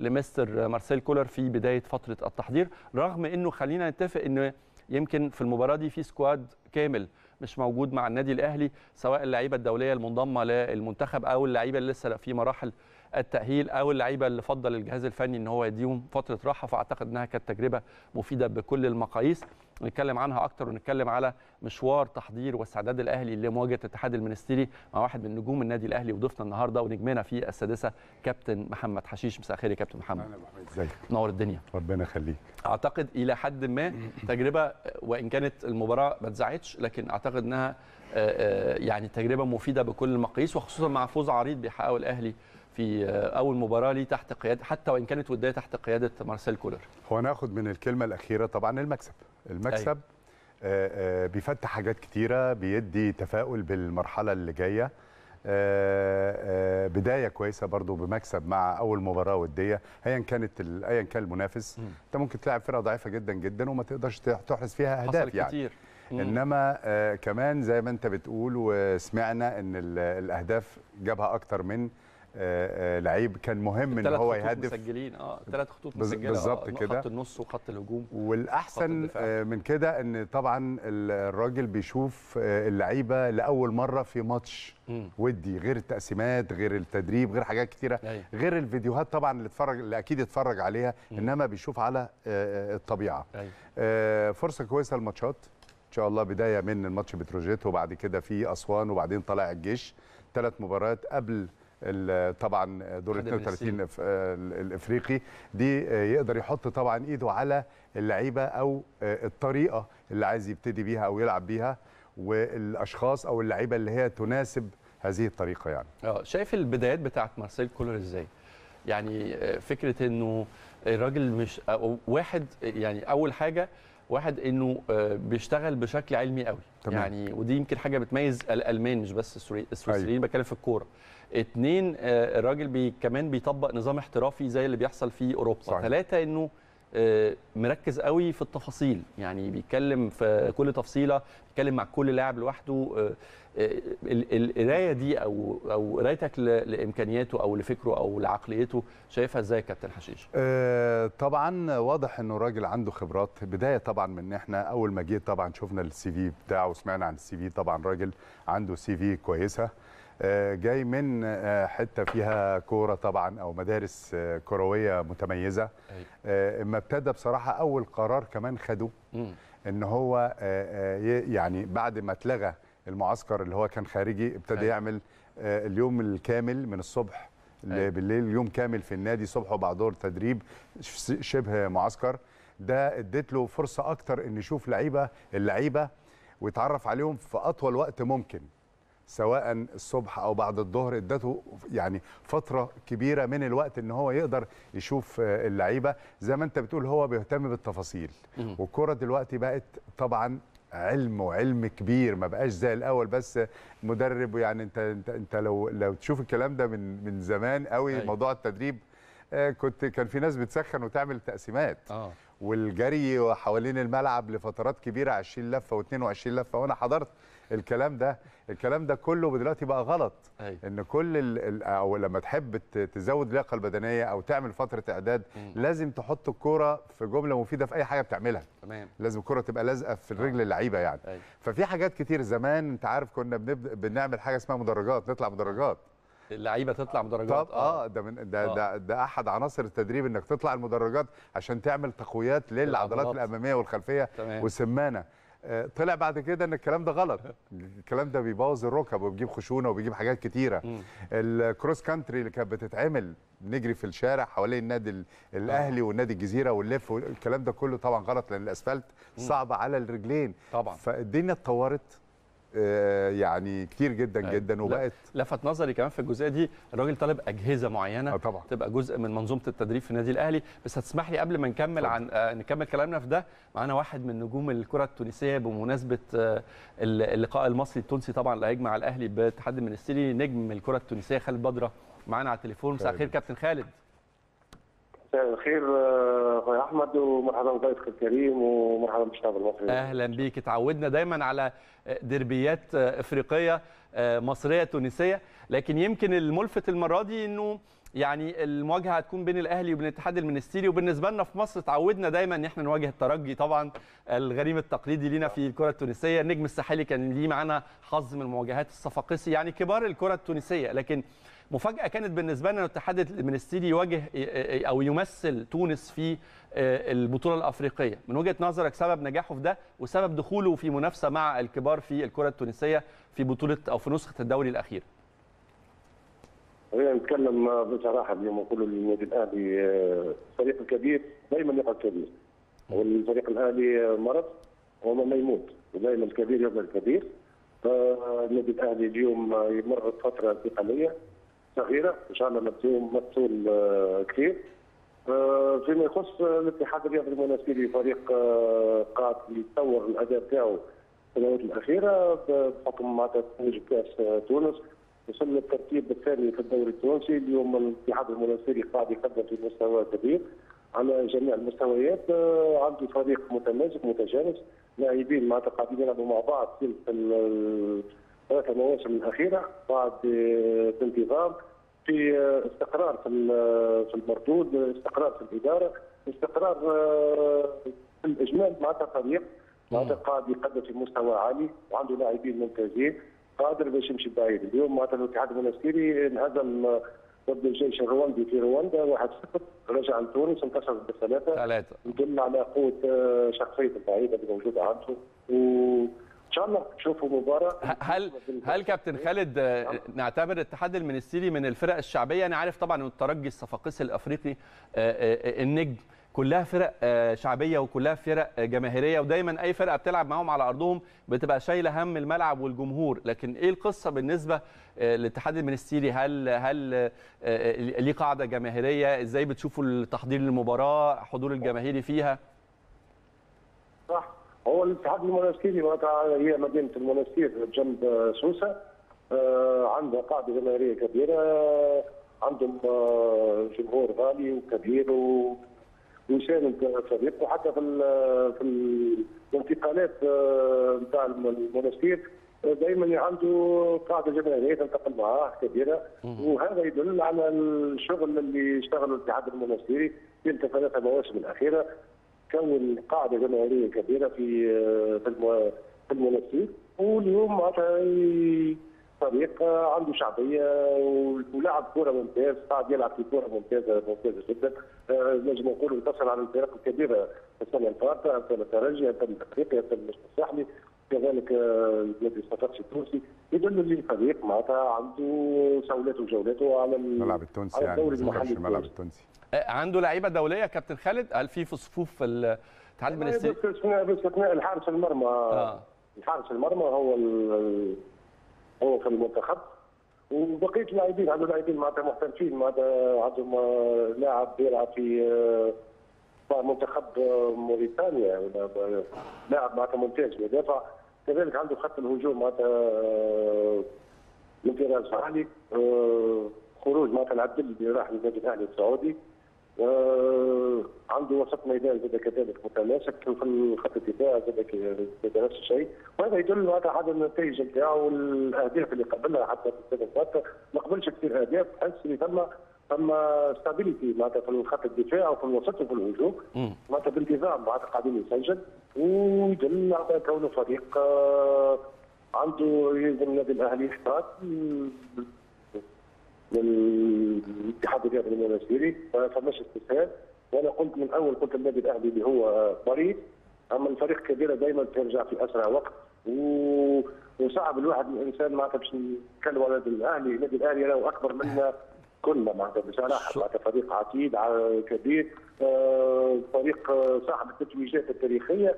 لمستر مارسيل كولر في بدايه فتره التحضير رغم انه خلينا نتفق ان يمكن في المباراه دي في سكواد كامل مش موجود مع النادي الاهلي سواء اللعيبه الدوليه المنضمه للمنتخب او اللعيبه اللي لسه في مراحل التاهيل او اللعيبه اللي فضل الجهاز الفني ان هو يديهم فتره راحه فاعتقد انها كانت تجربه مفيده بكل المقاييس نتكلم عنها اكتر ونتكلم على مشوار تحضير واستعداد الاهلي لمواجهه الاتحاد المنستيري مع واحد من نجوم النادي الاهلي وضيفنا النهارده ونجمنا في السادسه كابتن محمد حشيش مساء الخير يا كابتن محمد اهلا ازيك نور الدنيا ربنا يخليك اعتقد الى حد ما تجربه وان كانت المباراه ما تزعتش لكن اعتقد انها آه، آه، يعني تجربه مفيده بكل المقاييس وخصوصا مع فوز عريض بيحققه الاهلي في آه، اول مباراه ليه تحت قياده حتى وان كانت وديه تحت قياده مارسيل كولر هو ناخد من الكلمه الاخيره طبعا المكسب المكسب أيوه. آه، آه، بيفتح حاجات كتيره بيدي تفاؤل بالمرحله اللي جايه بدايه كويسه برضو بمكسب مع اول مباراه وديه ايا كانت ايا كان المنافس انت ممكن تلعب فرقه ضعيفه جدا جدا وما تقدرش تحرز فيها اهداف يعني كتير. انما كمان زي ما انت بتقول وسمعنا ان الاهداف جابها اكتر من آه، آه، لعيب كان مهم ان هو يهدف ثلاث مسجلين اه ثلاث خطوط مسجله بالظبط آه، كده خط النص وخط الهجوم والاحسن من كده ان طبعا الراجل بيشوف اللعيبه لاول مره في ماتش ودي غير التقسيمات غير التدريب غير حاجات كتيره أيوة. غير الفيديوهات طبعا اللي اتفرج اللي اكيد اتفرج عليها انما بيشوف على الطبيعه أيوة. فرصه كويسه الماتشات ان شاء الله بدايه من الماتش بتروجيت وبعد كده في اسوان وبعدين طلع الجيش ثلاث مباريات قبل طبعا دور 32 آه، الافريقي دي يقدر يحط طبعا ايده على اللعيبه او آه، الطريقه اللي عايز يبتدي بيها او يلعب بيها والاشخاص او اللعيبه اللي هي تناسب هذه الطريقه يعني اه شايف البدايات بتاعه مارسيل كولر ازاي يعني آه، فكره انه الراجل مش واحد يعني اول حاجه واحد انه بيشتغل بشكل علمي قوي تمام. يعني ودي يمكن حاجه بتميز الالمان مش بس السويسريين أيوة. بتكلم في الكوره اتنين آه، الراجل بي كمان بيطبق نظام احترافي زي اللي بيحصل في اوروبا صحيح. ثلاثه انه آه، مركز قوي في التفاصيل يعني بيتكلم في كل تفصيله بيتكلم مع كل لاعب لوحده آه، القرايه دي او او قرايتك لامكانياته او لفكره او لعقليته شايفها ازاي يا كابتن حشيش؟ طبعا واضح انه الراجل عنده خبرات بدايه طبعا من احنا اول ما جه طبعا شفنا السي في بتاعه وسمعنا عن السي في طبعا راجل عنده سي في كويسه آه، جاي من آه، حته فيها كوره طبعا او مدارس آه، كرويه متميزه اما ابتدى بصراحه اول قرار كمان خده ان هو يعني بعد ما اتلغى المعسكر اللي هو كان خارجي ابتدى يعمل اليوم الكامل من الصبح بالليل يوم كامل في النادي صبح دور تدريب شبه معسكر ده اديت له فرصه اكتر ان يشوف لعيبه اللعيبه ويتعرف عليهم في اطول وقت ممكن سواء الصبح او بعد الظهر ادته يعني فتره كبيره من الوقت ان هو يقدر يشوف آه، اللعيبه زي ما انت بتقول هو بيهتم بالتفاصيل والكره دلوقتي بقت طبعا علم وعلم كبير ما بقاش زي الاول بس مدرب ويعني انت انت, انت لو لو تشوف الكلام ده من من زمان قوي أي. أيوه. موضوع التدريب آه، كنت كان في ناس بتسخن وتعمل تقسيمات آه. والجري حوالين الملعب لفترات كبيره 20 لفه و22 لفه وانا حضرت الكلام ده الكلام ده كله دلوقتي بقى غلط أي. أيوة. ان كل الـ او لما تحب تزود اللياقه البدنيه او تعمل فتره اعداد م. لازم تحط الكوره في جمله مفيده في اي حاجه بتعملها تمام لازم الكوره تبقى لازقه في الرجل آه. اللعيبه يعني أي. أيوة. ففي حاجات كتير زمان انت عارف كنا بنبدا بنعمل حاجه اسمها مدرجات نطلع مدرجات اللعيبه تطلع مدرجات آه. اه ده من ده, آه. ده ده احد عناصر التدريب انك تطلع المدرجات عشان تعمل تقويات للعضلات الاماميه والخلفيه تمام. والسمانه آه، طلع بعد كده ان الكلام ده غلط الكلام ده بيبوظ الركب وبيجيب خشونه وبيجيب حاجات كتيره الكروس كانتري اللي كانت بتتعمل نجري في الشارع حوالين النادي الاهلي آه. والنادي الجزيره ونلف الكلام ده كله طبعا غلط لان الاسفلت صعب على الرجلين طبعا فالدنيا اتطورت آه، يعني كتير جدا آه، جدا وبقت لفت نظري كمان في الجزئيه دي الراجل طالب اجهزه معينه آه، طبعا. تبقى جزء من منظومه التدريب في النادي الاهلي بس هتسمح لي قبل ما نكمل طبعا. عن نكمل كلامنا في ده معانا واحد من نجوم الكره التونسيه بمناسبه اللقاء المصري التونسي طبعا اللي هيجمع الاهلي باتحاد المنستيري نجم الكره التونسيه خالد بدره معانا على التليفون مساء الخير كابتن خالد مساء الخير آه، اخويا احمد ومرحبا بضيفك الكريم ومرحبا بالشعب المصري اهلا بيك اتعودنا دايما على آه، دربيات آه، افريقيه مصريه تونسيه لكن يمكن الملفت المره دي انه يعني المواجهه هتكون بين الاهلي وبين الاتحاد المنستيري وبالنسبه لنا في مصر اتعودنا دايما ان احنا نواجه الترجي طبعا الغريم التقليدي لينا في الكره التونسيه النجم الساحلي كان ليه معانا حظ من مواجهات الصفاقسي يعني كبار الكره التونسيه لكن مفاجاه كانت بالنسبه لنا الاتحاد المنستيري يواجه او يمثل تونس في آه، البطوله الافريقيه من وجهه نظرك سبب نجاحه في ده وسبب دخوله في منافسه مع الكبار في الكره التونسيه في بطوله او في نسخه الدوري الاخير خلينا نتكلم بصراحه اليوم نقول النادي الاهلي الفريق آه، الكبير دائما يقعد كبير والفريق الاهلي مرض وما ما يموت ودائما الكبير يبقى الكبير فالنادي الاهلي اليوم يمر بفتره انتقاليه صغيره ان شاء الله ممثول آه، كثير آه، فيما يخص آه، الاتحاد الرياضي المنافسي لفريق قاعد يتطور الاداء تاعو السنوات الاخيره بحكم مع تتويج كاس تونس وصل للترتيب الثاني في الدوري التونسي اليوم الاتحاد المنافسي قاعد يقدم في مستوى كبير على جميع المستويات عنده فريق متماسك متجانس لاعبين معناتها قاعدين يلعبوا مع بعض في ثلاثة مواسم الاخيره بعد بانتظام آه، في آه، استقرار في آه، في المردود استقرار في الاداره استقرار في الاجمال معناتها فريق معناتها قاعد يقدم في مستوى عالي وعنده لاعبين ممتازين قادر باش يمشي بعيد اليوم معناتها الاتحاد المنستيري انهزم ضد الجيش الرواندي في رواندا 1-0 رجع لتونس انتصر بثلاثه ثلاثه يدل على قوه شخصيه اللعيبه اللي موجوده عنده و شاء الله تشوفوا مباراه هل هل كابتن خالد نعم. نعتبر الاتحاد المنستيري من الفرق الشعبيه انا عارف طبعا الترجي الصفاقسي الافريقي آه، آه، النجم كلها فرق آه، شعبيه وكلها فرق جماهيريه ودايما اي فرقه بتلعب معاهم على ارضهم بتبقى شايله هم الملعب والجمهور لكن ايه القصه بالنسبه للاتحاد المنستيري هل هل ليه قاعده جماهيريه ازاي بتشوفوا التحضير للمباراه حضور الجماهيري فيها صح هو الاتحاد المونستيري معناتها هي مدينه المونستير جنب سوسه آه، عندها قاعده جماهيريه كبيره آه، عندهم آه، جمهور غالي وكبير و ويساند الفريق وحتى في في الانتقالات نتاع المنستير دائما عنده قاعده جماهيريه تنتقل معاه كبيره وهذا يدل على الشغل اللي اشتغله الاتحاد المنستيري في الثلاثه مواسم الاخيره تكون قاعده جماهيريه كبيره في آه، في المنافسين واليوم فريق آه، عنده شعبيه ولاعب كره ممتاز قاعد يلعب في كره ممتازه ممتازه جدا آه، نجم نقول انتصر على الفرق الكبيره السنه الفارطه السنه الترجي السنه الافريقيا السنه الساحلي كذلك آه، النادي الثقافي التونسي اذا اللي فريق معناتها عنده سولات وجولاته على الملعب التونسي على يعني، الدوري يعني المحلي الملعب التونسي آه، عنده لعيبه دوليه كابتن خالد هل في في صفوف الاتحاد المنستيري باستثناء الحارس المرمى آه. الحارس المرمى هو هو في المنتخب وبقيه اللاعبين عنده لاعبين معناتها محترفين معناتها عندهم آه، لاعب بيلعب في منتخب موريتانيا لاعب معناتها ممتاز مدافع كذلك عنده خط الهجوم معناتها آه، امتراز عالي آه، خروج معناتها العدل اللي راح للنادي الاهلي السعودي آه، عنده وسط ميدان زاد كذلك متماسك وفي خط الدفاع زاد نفس الشيء وهذا يدل على عدم النتائج نتاعو والاهداف اللي قبلها حتى في السنه ما قبلش كثير اهداف تحس اللي ثم ثم ستابيليتي معناتها في خط الدفاع وفي الوسط وفي الهجوم معناتها بانتظام معناتها قاعدين يسجل ويدل على كونه فريق آه، عنده يلزم النادي الاهلي احتراز للاتحاد الرياضي المناسيري فماش استسهال وانا قلت من اول قلت النادي الاهلي اللي هو فريق اما الفريق كبيره دائما ترجع في اسرع وقت و... وصعب الواحد الانسان معناتها باش نتكلم على النادي الاهلي، النادي الاهلي راهو اكبر منا كل معتقد بصراحه معناتها فريق عتيد كبير آه، فريق آه، صاحب التتويجات التاريخيه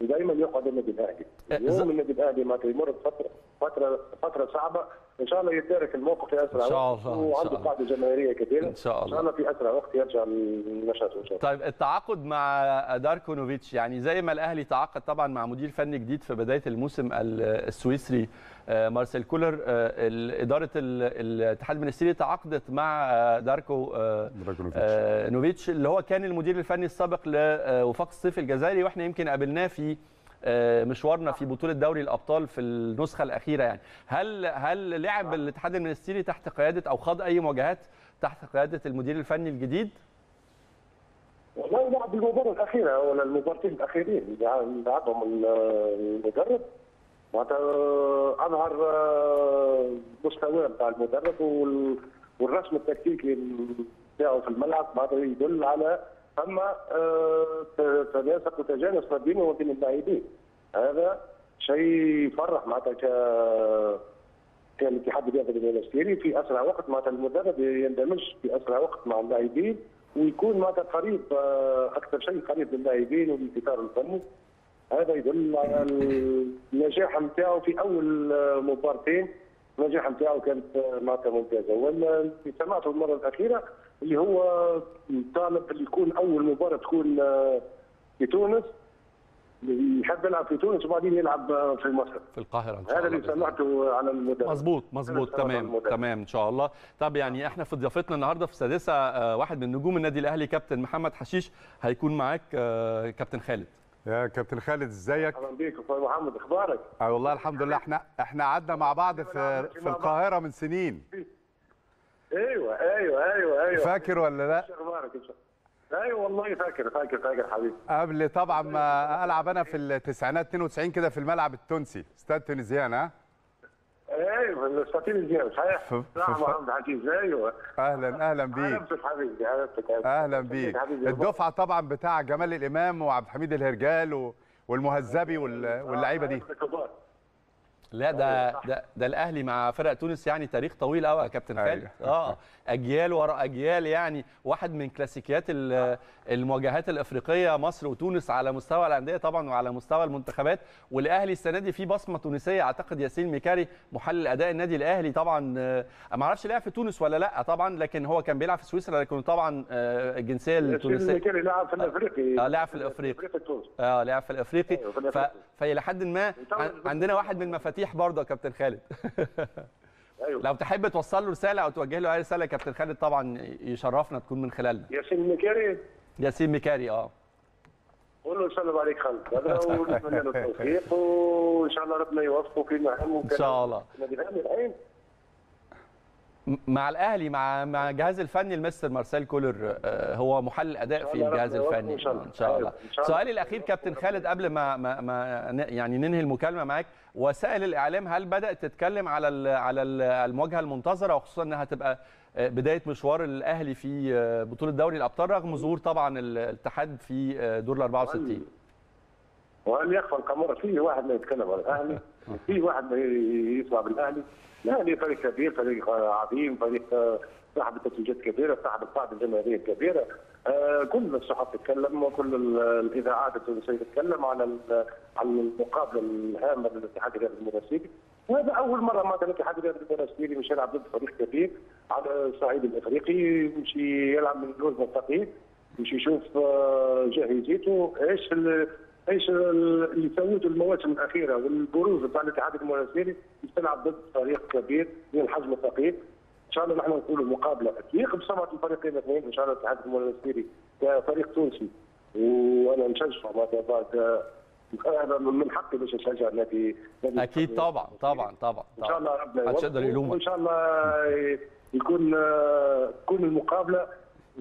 ودايما يقعد النادي الاهلي أه، اليوم النادي الاهلي ما يمر بفتره فتره فتره صعبه ان شاء الله يتدارك الموقف في اسرع وقت ان شاء الله وعنده قاعده جماهيريه كبيره ان شاء الله ان شاء الله في اسرع وقت يرجع النشاط ان شاء الله طيب التعاقد مع داركونوفيتش يعني زي ما الاهلي تعاقد طبعا مع مدير فني جديد في بدايه الموسم السويسري آه، مارسيل كولر آه، اداره الاتحاد المنستيري تعاقدت مع داركو نوفيتش اللي هو كان المدير الفني السابق لوفاق الصيف الجزائري واحنا يمكن قابلناه في آه، مشوارنا في بطوله دوري الابطال في النسخه الاخيره يعني هل هل لعب الاتحاد المنستيري تحت قياده او خاض اي مواجهات تحت قياده المدير الفني الجديد؟ والله لعب المباراه الاخيره ولا المباراتين الاخيرين لعبهم يعني المدرب معناتها اظهر آه، مستواه بتاع المدرب والرسم التكتيكي بتاعه في الملعب معناتها يدل على ثم آه، تناسق وتجانس ما بينه وبين اللاعبين هذا شيء يفرح معناتها ك كان الاتحاد الرياضي المنستيري في اسرع وقت معناتها المدرب يندمج في اسرع وقت مع اللاعبين ويكون معناتها قريب آه، اكثر شيء قريب للاعبين والانتظار الفني هذا يدل على النجاح نتاعو في اول آه، مبارتين النجاح نتاعو كانت معناتها ممتازه ولا سمعته المره الاخيره اللي هو طالب اللي يكون اول مباراه تكون آه، في تونس يحب يلعب في تونس وبعدين يلعب آه، في مصر في القاهره ان شاء الله هذا اللي سمعته على المدرب مظبوط مظبوط تمام تمام ان شاء الله طب يعني احنا في ضيافتنا النهارده في السادسه آه، واحد من نجوم النادي الاهلي كابتن محمد حشيش هيكون معاك كابتن خالد يا كابتن خالد ازيك اهلا بيك استاذ محمد اخبارك اي والله الحمد لله احنا احنا قعدنا مع بعض في في القاهره من سنين ايوه ايوه ايوه ايوه فاكر ولا لا؟ اخبارك ايوه والله فاكر فاكر فاكر حبيبي قبل طبعا ما العب انا في التسعينات 92 كده في الملعب التونسي استاد تونسيان ها؟ ايوه استاد تونسيان صحيح ف... نعم محمد حجيز ايوه اهلا اهلا بيك حبيبي اهلا بيك الدفعه طبعا بتاع جمال الامام وعبد الحميد الهرجال و... والمهذبي وال... واللعيبه دي لا أيوة، ده ده, الاهلي مع فرق تونس يعني تاريخ طويل قوي يا كابتن أيوة. خالد اه اجيال ورا اجيال يعني واحد من كلاسيكيات آه. المواجهات الافريقيه مصر وتونس على مستوى الانديه طبعا وعلى مستوى المنتخبات والاهلي السنه دي فيه بصمه تونسيه اعتقد ياسين ميكاري محلل اداء النادي الاهلي طبعا آه، ما اعرفش لعب في تونس ولا لا طبعا لكن هو كان بيلعب في سويسرا لكن طبعا آه، الجنسيه التونسيه ياسين ميكاري لعب في الافريقي اه لعب في الافريقي اه لعب في الافريقي أيوة، فالى حد ما عندنا واحد من مفاتيح مفاتيح برضه يا كابتن خالد ايوه لو تحب توصل له رساله او توجه له اي رساله يا كابتن خالد طبعا يشرفنا تكون من خلالنا ياسين مكاري ياسين مكاري اه قول له نسلم عليك خالد هذا ونتمنى له التوفيق وان شاء الله ربنا يوفقه في مهامه ان شاء الله مع الاهلي مع مع الجهاز الفني المستر مارسيل كولر آه، هو محلل اداء في الجهاز الفني ان شاء الله, أيوة، إن شاء الله. سؤالي الاخير كابتن خالد قبل ما, ما, يعني ننهي المكالمه معاك وسائل الاعلام هل بدات تتكلم على على المواجهه المنتظره وخصوصا انها تبقى آه، بدايه مشوار الاهلي في آه، بطوله دوري الابطال رغم ظهور طبعا الاتحاد في دور ال 64 وهل يخفى القمر في واحد ما يتكلم على الاهلي في واحد ما يسمع بالاهلي لا لي فريق كبير فريق عظيم فريق آه، صاحب تسجيلات كبيره صاحب القاعده الجماهيريه كبيره آه كل الصحف تتكلم وكل الاذاعات التونسيه تتكلم على على المقابله الهامه للاتحاد الرياضي المراسيلي وهذا اول مره معناتها الاتحاد الرياضي المراسيلي مش يلعب ضد فريق كبير على الصعيد الافريقي يمشي يلعب من دور الفقيه مش يشوف آه، جاهزيته ايش ايش اللي سوته المواسم الاخيره والبروز بتاع الاتحاد المنافسي تلعب ضد فريق كبير من الحجم الثقيل ان شاء الله نحن نقولوا مقابله اتيق بسمعه الفريقين الاثنين ان شاء الله الاتحاد المنافسي كفريق تونسي وانا نشجع بعد انا من حقي باش نشجع النادي اكيد طبعا طبعا طبعا ان شاء الله ربنا محدش ان شاء الله يكون تكون المقابله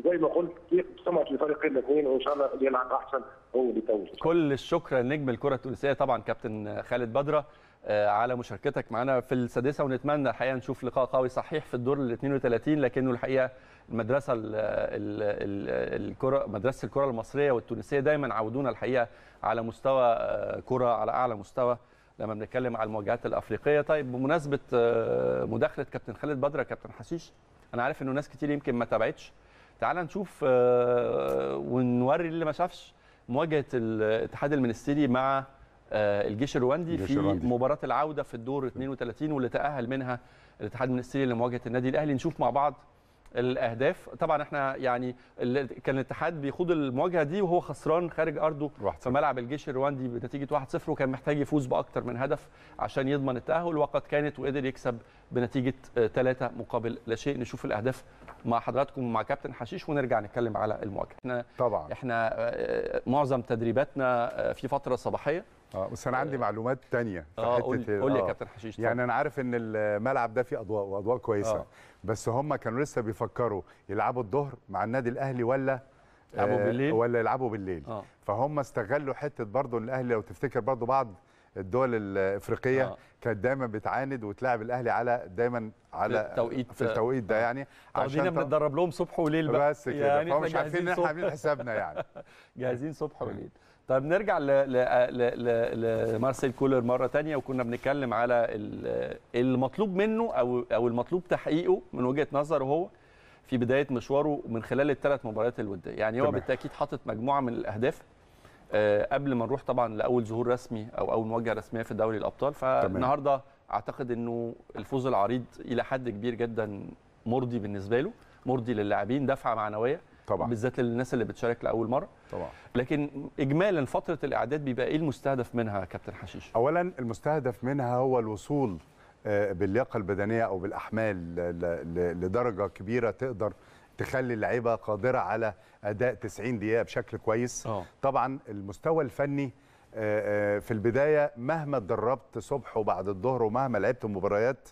زي ما قلت كيف سمعت الفريقين الاثنين وان شاء الله يلعب احسن هو كل الشكر لنجم الكره التونسيه طبعا كابتن خالد بدره آه، على مشاركتك معنا في السادسه ونتمنى الحقيقه نشوف لقاء قوي صحيح في الدور ال 32 لكنه الحقيقه المدرسه الـ الـ الكره مدرسه الكره المصريه والتونسيه دايما عودونا الحقيقه على مستوى آه، كره على اعلى مستوى لما بنتكلم على المواجهات الافريقيه طيب بمناسبه آه، مداخله كابتن خالد بدره كابتن حشيش انا عارف انه ناس كتير يمكن ما تابعتش تعال نشوف ونوري اللي ما شافش مواجهه الاتحاد المنستيري مع آه، الجيش الرواندي في مباراه العوده في الدور 32 واللي تاهل منها الاتحاد المنستيري لمواجهه النادي الاهلي نشوف مع بعض الاهداف طبعا احنا يعني كان الاتحاد بيخوض المواجهه دي وهو خسران خارج ارضه في ملعب الجيش الرواندي بنتيجه 1-0 وكان محتاج يفوز باكثر من هدف عشان يضمن التاهل وقد كانت وقدر يكسب بنتيجه 3 مقابل لا شيء نشوف الاهداف مع حضراتكم ومع كابتن حشيش ونرجع نتكلم على المواجهه احنا طبعا احنا آه، معظم تدريباتنا آه، في فتره صباحيه اه بس انا عندي آه. معلومات تانية في اه قول لي يا آه. كابتن حشيش يعني انا عارف ان الملعب ده فيه اضواء واضواء كويسه آه. بس هم كانوا لسه بيفكروا يلعبوا الظهر مع النادي الاهلي ولا يلعبوا آه، بالليل ولا يلعبوا بالليل آه. فهم استغلوا حته برضه الاهلي لو تفتكر برضه بعض الدول الافريقيه آه. كانت دايما بتعاند وتلاعب الاهلي على دايما على التوقيت في التوقيت ده يعني عشان بنتدرب لهم صبح وليل بقى بس كده يعني فمش عارفين ان احنا عاملين حسابنا يعني جاهزين صبح وليل طيب نرجع لمارسيل كولر مره تانية وكنا بنتكلم على المطلوب منه او او المطلوب تحقيقه من وجهه نظره هو في بدايه مشواره من خلال الثلاث مباريات الوديه يعني هو بالتاكيد حاطط مجموعه من الاهداف آه، قبل ما نروح طبعا لاول ظهور رسمي او اول مواجهه رسميه في دوري الابطال فالنهارده اعتقد انه الفوز العريض الى حد كبير جدا مرضي بالنسبه له مرضي للاعبين دفعه معنويه طبعا بالذات للناس اللي بتشارك لاول مره طبعا لكن اجمالا فتره الاعداد بيبقى ايه المستهدف منها يا كابتن حشيش اولا المستهدف منها هو الوصول آه، باللياقه البدنيه او بالاحمال لدرجه كبيره تقدر تخلي اللعيبه قادره على اداء 90 دقيقه بشكل كويس أوه. طبعا المستوى الفني آه، آه، في البدايه مهما اتدربت صبح وبعد الظهر ومهما لعبت مباريات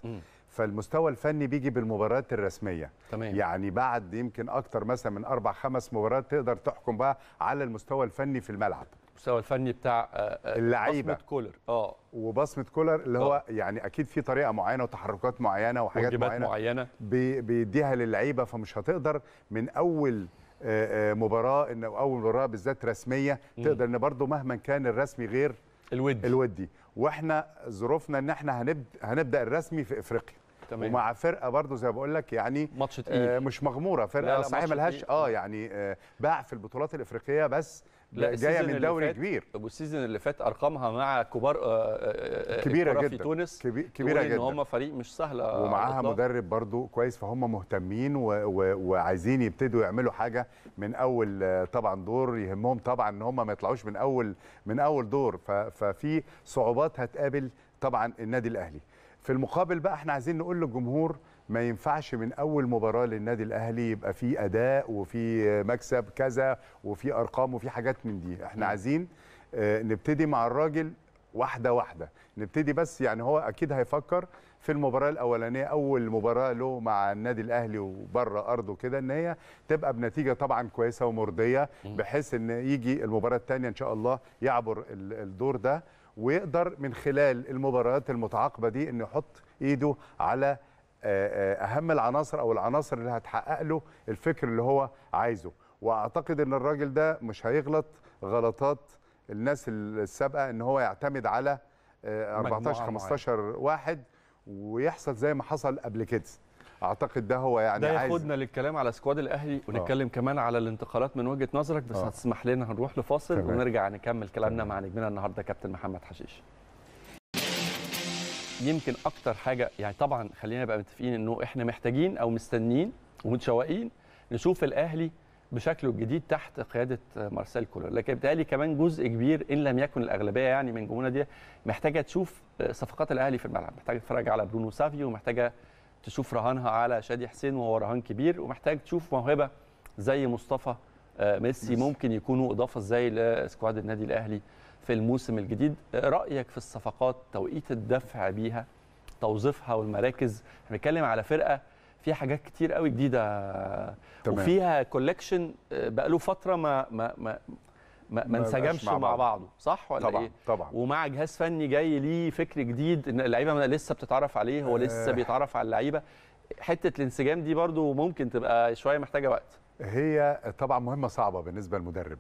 فالمستوى الفني بيجي بالمباريات الرسميه تمام. يعني بعد يمكن اكتر مثلا من اربع خمس مباريات تقدر تحكم بقى على المستوى الفني في الملعب المستوى الفني بتاع آه، آه، اللعيبه بصمه كولر اه وبصمه كولر اللي هو أوه. يعني اكيد في طريقه معينه وتحركات معينه وحاجات معينه, معينة. بي بيديها للعيبه فمش هتقدر من اول آه، مباراه ان اول مباراه بالذات رسميه تقدر ان برضه مهما كان الرسمي غير الودي الودي واحنا ظروفنا ان احنا هنبدا هنبدا الرسمي في افريقيا تمام. ومع فرقه برضو زي ما بقول لك يعني ماتش آه مش مغموره فرقه صحيح ملهاش اه يعني آه باع في البطولات الافريقيه بس لا جايه من دوري كبير والسيزون اللي فات ارقامها مع كبار آه, آه،, آه، كبيره جدا في تونس كبيره جدا ان هم فريق مش سهل ومعاها مدرب برضو كويس فهم مهتمين و... و... وعايزين يبتدوا يعملوا حاجه من اول آه، طبعا دور يهمهم طبعا ان هم ما يطلعوش من اول من اول دور ففي صعوبات هتقابل طبعا النادي الاهلي في المقابل بقى احنا عايزين نقول للجمهور ما ينفعش من اول مباراه للنادي الاهلي يبقى في اداء وفي مكسب كذا وفي ارقام وفي حاجات من دي احنا عايزين آه، نبتدي مع الراجل واحده واحده نبتدي بس يعني هو اكيد هيفكر في المباراه الاولانيه اول مباراه له مع النادي الاهلي وبره ارضه كده ان هي تبقى بنتيجه طبعا كويسه ومرضيه بحيث ان يجي المباراه الثانيه ان شاء الله يعبر الدور ده ويقدر من خلال المباريات المتعاقبه دي انه يحط ايده على آه، آه، اهم العناصر او العناصر اللي هتحقق له الفكر اللي هو عايزه واعتقد ان الراجل ده مش هيغلط غلطات الناس السابقه ان هو يعتمد على 14 آه، 15 واحد ويحصل زي ما حصل قبل كده اعتقد ده هو يعني ده ياخدنا عايز... للكلام على سكواد الاهلي ونتكلم أوه. كمان على الانتقالات من وجهه نظرك بس آه. هتسمح لنا هنروح لفاصل تمام. ونرجع نكمل كلامنا تمام. مع نجمنا النهارده كابتن محمد حشيش يمكن اكتر حاجه يعني طبعا خلينا نبقى متفقين انه احنا محتاجين او مستنيين ومتشوقين نشوف الاهلي بشكله الجديد تحت قياده مارسيل كولر لكن بتهيألي كمان جزء كبير ان لم يكن الاغلبيه يعني من جمهورنا دي محتاجه تشوف صفقات الاهلي في الملعب محتاجه تتفرج على برونو سافيو ومحتاجه تشوف رهانها على شادي حسين وهو رهان كبير ومحتاج تشوف موهبه زي مصطفى آه، ميسي ممكن يكونوا اضافه ازاي لسكواد النادي الاهلي في الموسم الجديد آه، رايك في الصفقات توقيت الدفع بيها توظيفها والمراكز احنا بنتكلم على فرقه فيها حاجات كتير قوي جديده تمام. وفيها كولكشن آه، بقاله فتره ما, ما, ما ما, ما انسجمش مع, مع بعضه صح ولا طبعًا ايه؟ طبعا ومع جهاز فني جاي ليه فكر جديد ان اللعيبه لسه بتتعرف عليه هو لسه آه. بيتعرف على اللعيبه حته الانسجام دي برضو ممكن تبقى شويه محتاجه وقت هي طبعا مهمه صعبه بالنسبه للمدرب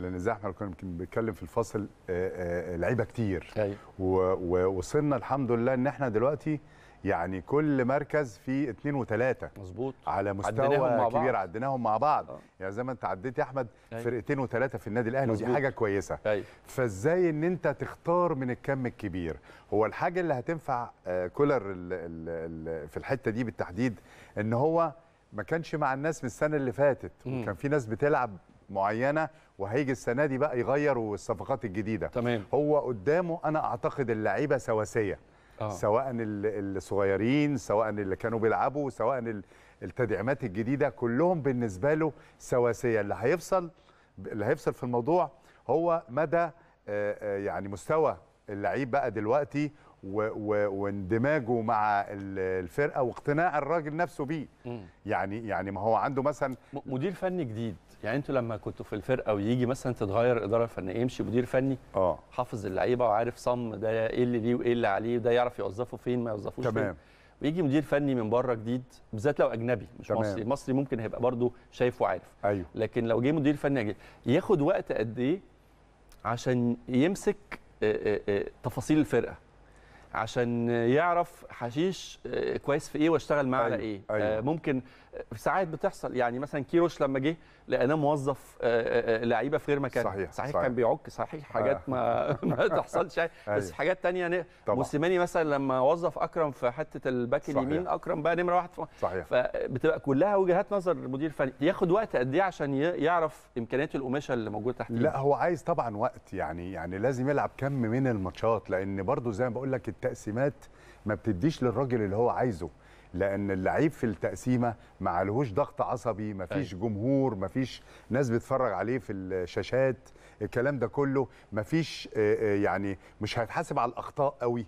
لان زي احنا كنا بنتكلم في الفصل آه، آه، لعيبه كتير ووصلنا أيوه. الحمد لله ان احنا دلوقتي يعني كل مركز فيه اثنين وثلاثه مظبوط على مستوى عدناهم كبير عديناهم عدناهم مع بعض آه. يعني زي ما انت عديت يا احمد أي. أيوه. فرقتين وثلاثه في النادي الاهلي ودي حاجه كويسه أي. أيوه. فازاي ان انت تختار من الكم الكبير هو الحاجه اللي هتنفع آه، كولر في الحته دي بالتحديد ان هو ما كانش مع الناس من السنه اللي فاتت م. وكان في ناس بتلعب معينه وهيجي السنه دي بقى يغير والصفقات الجديده تمام. هو قدامه انا اعتقد اللعيبه سواسيه آه. سواء الصغيرين سواء اللي كانوا بيلعبوا سواء التدعيمات الجديده كلهم بالنسبه له سواسيه اللي هيفصل اللي هيفصل في الموضوع هو مدى آه، آه، يعني مستوى اللعيب بقى دلوقتي واندماجه مع الفرقه واقتناع الراجل نفسه بيه يعني يعني ما هو عنده مثلا مدير فني جديد يعني انتوا لما كنتوا في الفرقه ويجي مثلا تتغير الاداره الفنيه يمشي مدير فني اه حافظ اللعيبه وعارف صم ده ايه اللي ليه وايه اللي عليه وده يعرف يوظفه فين ما يوظفوش تمام فين. ويجي مدير فني من بره جديد بالذات لو اجنبي مش تمام. مصري مصري ممكن هيبقى برده شايف وعارف أيوه. لكن لو جه مدير فني جديد ياخد وقت قد ايه عشان يمسك آه، آه، آه، تفاصيل الفرقه عشان يعرف حشيش كويس في ايه واشتغل معاه على أيوه، ايه أيوه. ممكن ساعات بتحصل يعني مثلا كيروش لما جه لقيناه موظف آه، آه، آه، لعيبه في غير مكان صحيح, صحيح, صحيح كان بيعك صحيح حاجات ما ما تحصلش يعني. بس أيوه. حاجات ثانيه موسيماني مثلا لما وظف اكرم في حته الباك اليمين اكرم بقى نمره واحد صحيح فبتبقى كلها وجهات نظر مدير فني ياخد وقت قد ايه عشان يعرف امكانيات القماشه اللي موجوده تحت لا هو عايز طبعا وقت يعني يعني لازم يلعب كم من الماتشات لان برضو زي ما بقول لك التقسيمات ما بتديش للراجل اللي هو عايزه لان اللعيب في التقسيمه ما عليهوش ضغط عصبي ما فيش أيوه. جمهور ما فيش ناس بتتفرج عليه في الشاشات الكلام ده كله ما فيش آه، آه، يعني مش هيتحاسب على الاخطاء قوي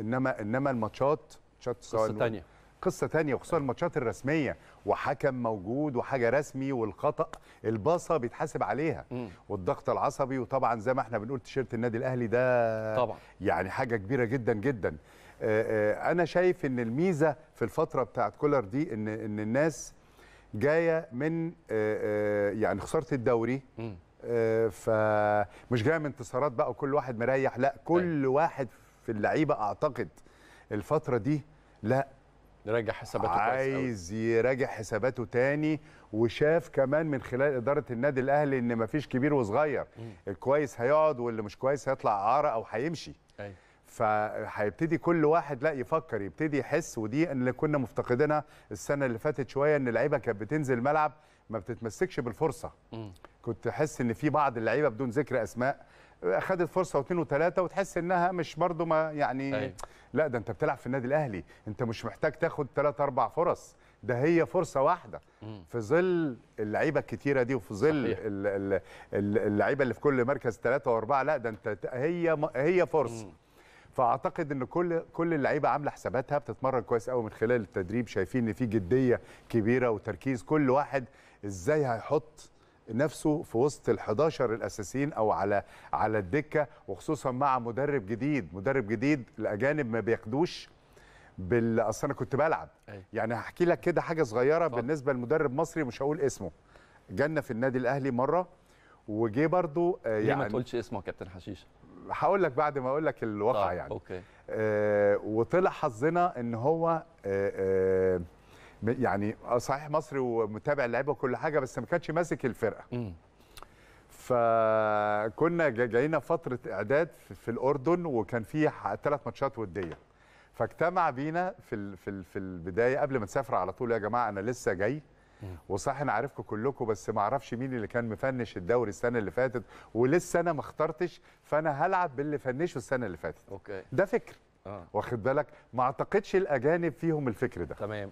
انما انما الماتشات ماتشات قصه ثانيه قصه ثانيه وخصوصا أيوه. الماتشات الرسميه وحكم موجود وحاجه رسمي والخطا الباصه بيتحاسب عليها مم. والضغط العصبي وطبعا زي ما احنا بنقول تيشيرت النادي الاهلي ده طبعا يعني حاجه كبيره جدا جدا آه، آه، انا شايف ان الميزه في الفتره بتاعت كولر دي ان ان الناس جايه من آه، يعني خساره الدوري فمش جايه من انتصارات بقى وكل واحد مريح لا كل أيوة. واحد في اللعيبه اعتقد الفتره دي لا راجع حساباته عايز يراجع حساباته تاني وشاف كمان من خلال اداره النادي الاهلي ان مفيش كبير وصغير الكويس هيقعد واللي مش كويس هيطلع اعاره او هيمشي فهيبتدي كل واحد لا يفكر يبتدي يحس ودي اللي كنا مفتقدينها السنه اللي فاتت شويه ان اللعيبه كانت بتنزل الملعب ما بتتمسكش بالفرصه م. كنت تحس ان في بعض اللعيبه بدون ذكر اسماء خدت فرصه واثنين وثلاثه وتحس انها مش برضو ما يعني أي. أيوة. لا ده انت بتلعب في النادي الاهلي انت مش محتاج تاخد ثلاث اربع فرص ده هي فرصه واحده في ظل اللعيبه الكتيره دي وفي ظل اللعيبه اللي في كل مركز ثلاثه واربعه لا ده انت هي هي فرصه مم. فاعتقد ان كل كل اللعيبه عامله حساباتها بتتمرن كويس قوي من خلال التدريب شايفين ان في جديه كبيره وتركيز كل واحد ازاي هيحط نفسه في وسط ال11 الاساسيين او على على الدكه وخصوصا مع مدرب جديد مدرب جديد الاجانب ما بياخدوش بال اصل انا كنت بلعب أي. أيوة. يعني هحكي لك كده حاجه صغيره طب. بالنسبه لمدرب مصري مش هقول اسمه جانا في النادي الاهلي مره وجه برضه آه، يعني ليه ما يعني تقولش اسمه يا كابتن حشيش هقول لك بعد ما اقول لك الواقع طيب. يعني أوكي. آه وطلع حظنا ان هو آه آه يعني آه، صحيح مصري ومتابع اللعيبه وكل حاجه بس ما كانش ماسك الفرقه م. فكنا جايين فتره اعداد في الاردن وكان في ثلاث ماتشات وديه فاجتمع بينا في في في البدايه قبل ما نسافر على طول يا جماعه انا لسه جاي وصح انا عارفكم كلكم بس ما اعرفش مين اللي كان مفنش الدوري السنه اللي فاتت ولسه انا ما اخترتش فانا هلعب باللي فنشه السنه اللي فاتت أوكي. ده فكر آه. واخد بالك ما اعتقدش الاجانب فيهم الفكر ده تمام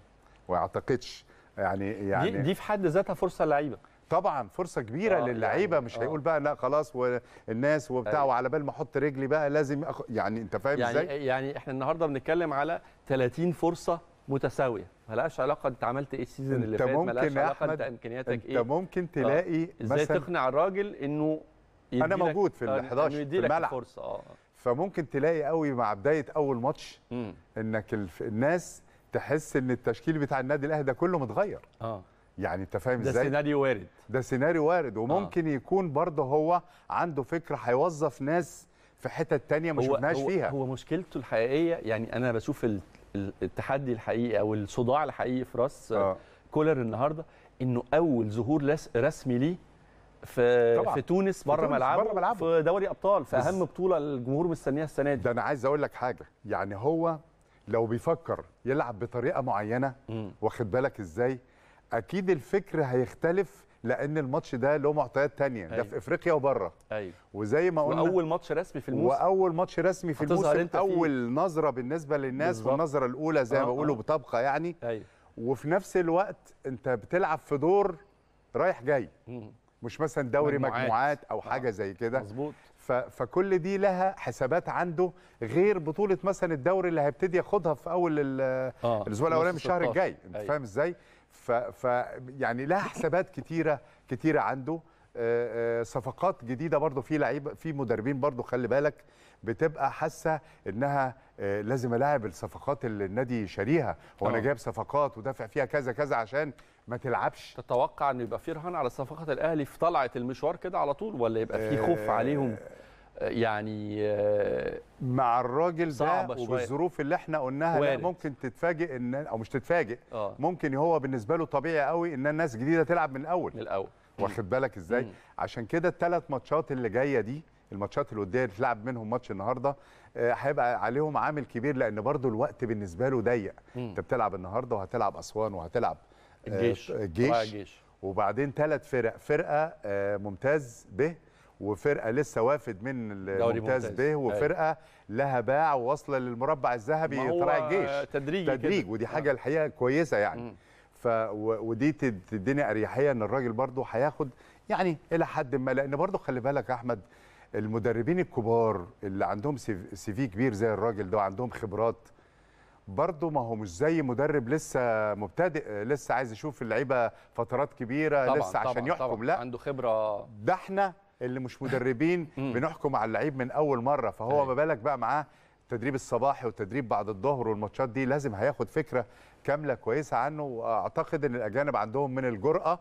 ما اعتقدش يعني يعني دي, دي في حد ذاتها فرصه لعيبه طبعا فرصه كبيره آه للعيبه يعني مش آه هيقول بقى لا خلاص والناس وبتاع أيوة. وعلى بال ما احط رجلي بقى لازم أخ... يعني انت فاهم يعني ازاي يعني احنا النهارده بنتكلم على 30 فرصه متساويه ملهاش علاقه انت عملت ايه السيزون اللي فات ملهاش علاقه انت امكانياتك انت ايه انت ممكن آه. تلاقي آه. ازاي تقنع الراجل انه انا موجود في آه، ال 11 في الملعب فرصه اه فممكن تلاقي قوي مع بدايه اول ماتش م. انك الناس تحس ان التشكيل بتاع النادي الاهلي ده كله متغير اه يعني انت فاهم ازاي ده سيناريو وارد ده سيناريو وارد وممكن آه. يكون برضه هو عنده فكره هيوظف ناس في حتت تانية ما شفناش فيها هو مشكلته الحقيقيه يعني انا بشوف التحدي الحقيقي او الصداع الحقيقي في راس آه. كولر النهارده انه اول ظهور رسمي ليه في طبعًا. في تونس بره ملعبه, ملعبه في دوري ابطال في اهم بطوله الجمهور مستنيها السنه دي ده انا عايز اقول لك حاجه يعني هو لو بيفكر يلعب بطريقه معينه واخد بالك ازاي اكيد الفكر هيختلف لان الماتش ده له معطيات تانية أيوة. ده في أيوه. افريقيا وبره ايوه وزي ما قلنا واول ماتش رسمي في الموسم واول ماتش رسمي في الموسم انت اول نظره بالنسبه للناس بالزبط. والنظره الاولى زي آه ما أه. بيقولوا آه. بطبقه يعني أيوة. وفي نفس الوقت انت بتلعب في دور رايح جاي مش مثلا دوري مجموعات, مجموعات او أه. حاجه آه. زي كده مظبوط فكل دي لها حسابات عنده غير بطوله مثلا الدوري اللي هيبتدي ياخدها في اول أه، الاسبوع آه. الاولاني من الشهر الجاي انت أيوة. فاهم ازاي ف, ف يعني لها حسابات كتيره كتيره عنده آه، آه، صفقات جديده برضه في لعيبه في مدربين برضه خلي بالك بتبقى حاسه انها آه، لازم الاعب الصفقات اللي النادي شاريها هو انا جايب صفقات ودافع فيها كذا كذا عشان ما تلعبش تتوقع انه يبقى في رهان على صفقات الاهلي في طلعه المشوار كده على طول ولا يبقى في خوف عليهم يعني آه، مع الراجل ده وبالظروف اللي احنا قلناها لا ممكن تتفاجئ ان او مش تتفاجئ آه. ممكن هو بالنسبه له طبيعي قوي ان الناس جديده تلعب من الاول من الاول واخد بالك ازاي مم. عشان كده الثلاث ماتشات اللي جايه دي الماتشات الوديه اللي تلعب منهم ماتش النهارده آه، هيبقى عليهم عامل كبير لان برضو الوقت بالنسبه له ضيق انت بتلعب النهارده وهتلعب اسوان وهتلعب آه، الجيش الجيش وبعدين ثلاث فرق فرقه ممتاز ب وفرقه لسه وافد من الممتاز به أيوة. وفرقه لها باع وواصله للمربع الذهبي طلع الجيش تدريج تدريج ودي حاجه آه. الحقيقه كويسه يعني م. ف ودي تديني اريحيه ان الراجل برضه هياخد يعني الى حد ما لان برضه خلي بالك يا احمد المدربين الكبار اللي عندهم سي في كبير زي الراجل ده وعندهم خبرات برضه ما هو مش زي مدرب لسه مبتدئ لسه عايز يشوف اللعيبه فترات كبيره طبعًا لسه عشان طبعًا يحكم طبعًا لا عنده خبره ده احنا اللي مش مدربين بنحكم على اللعيب من اول مره فهو أيوه. ما بالك بقى معاه التدريب الصباحي والتدريب بعد الظهر والماتشات دي لازم هياخد فكره كامله كويسه عنه واعتقد ان الاجانب عندهم من الجراه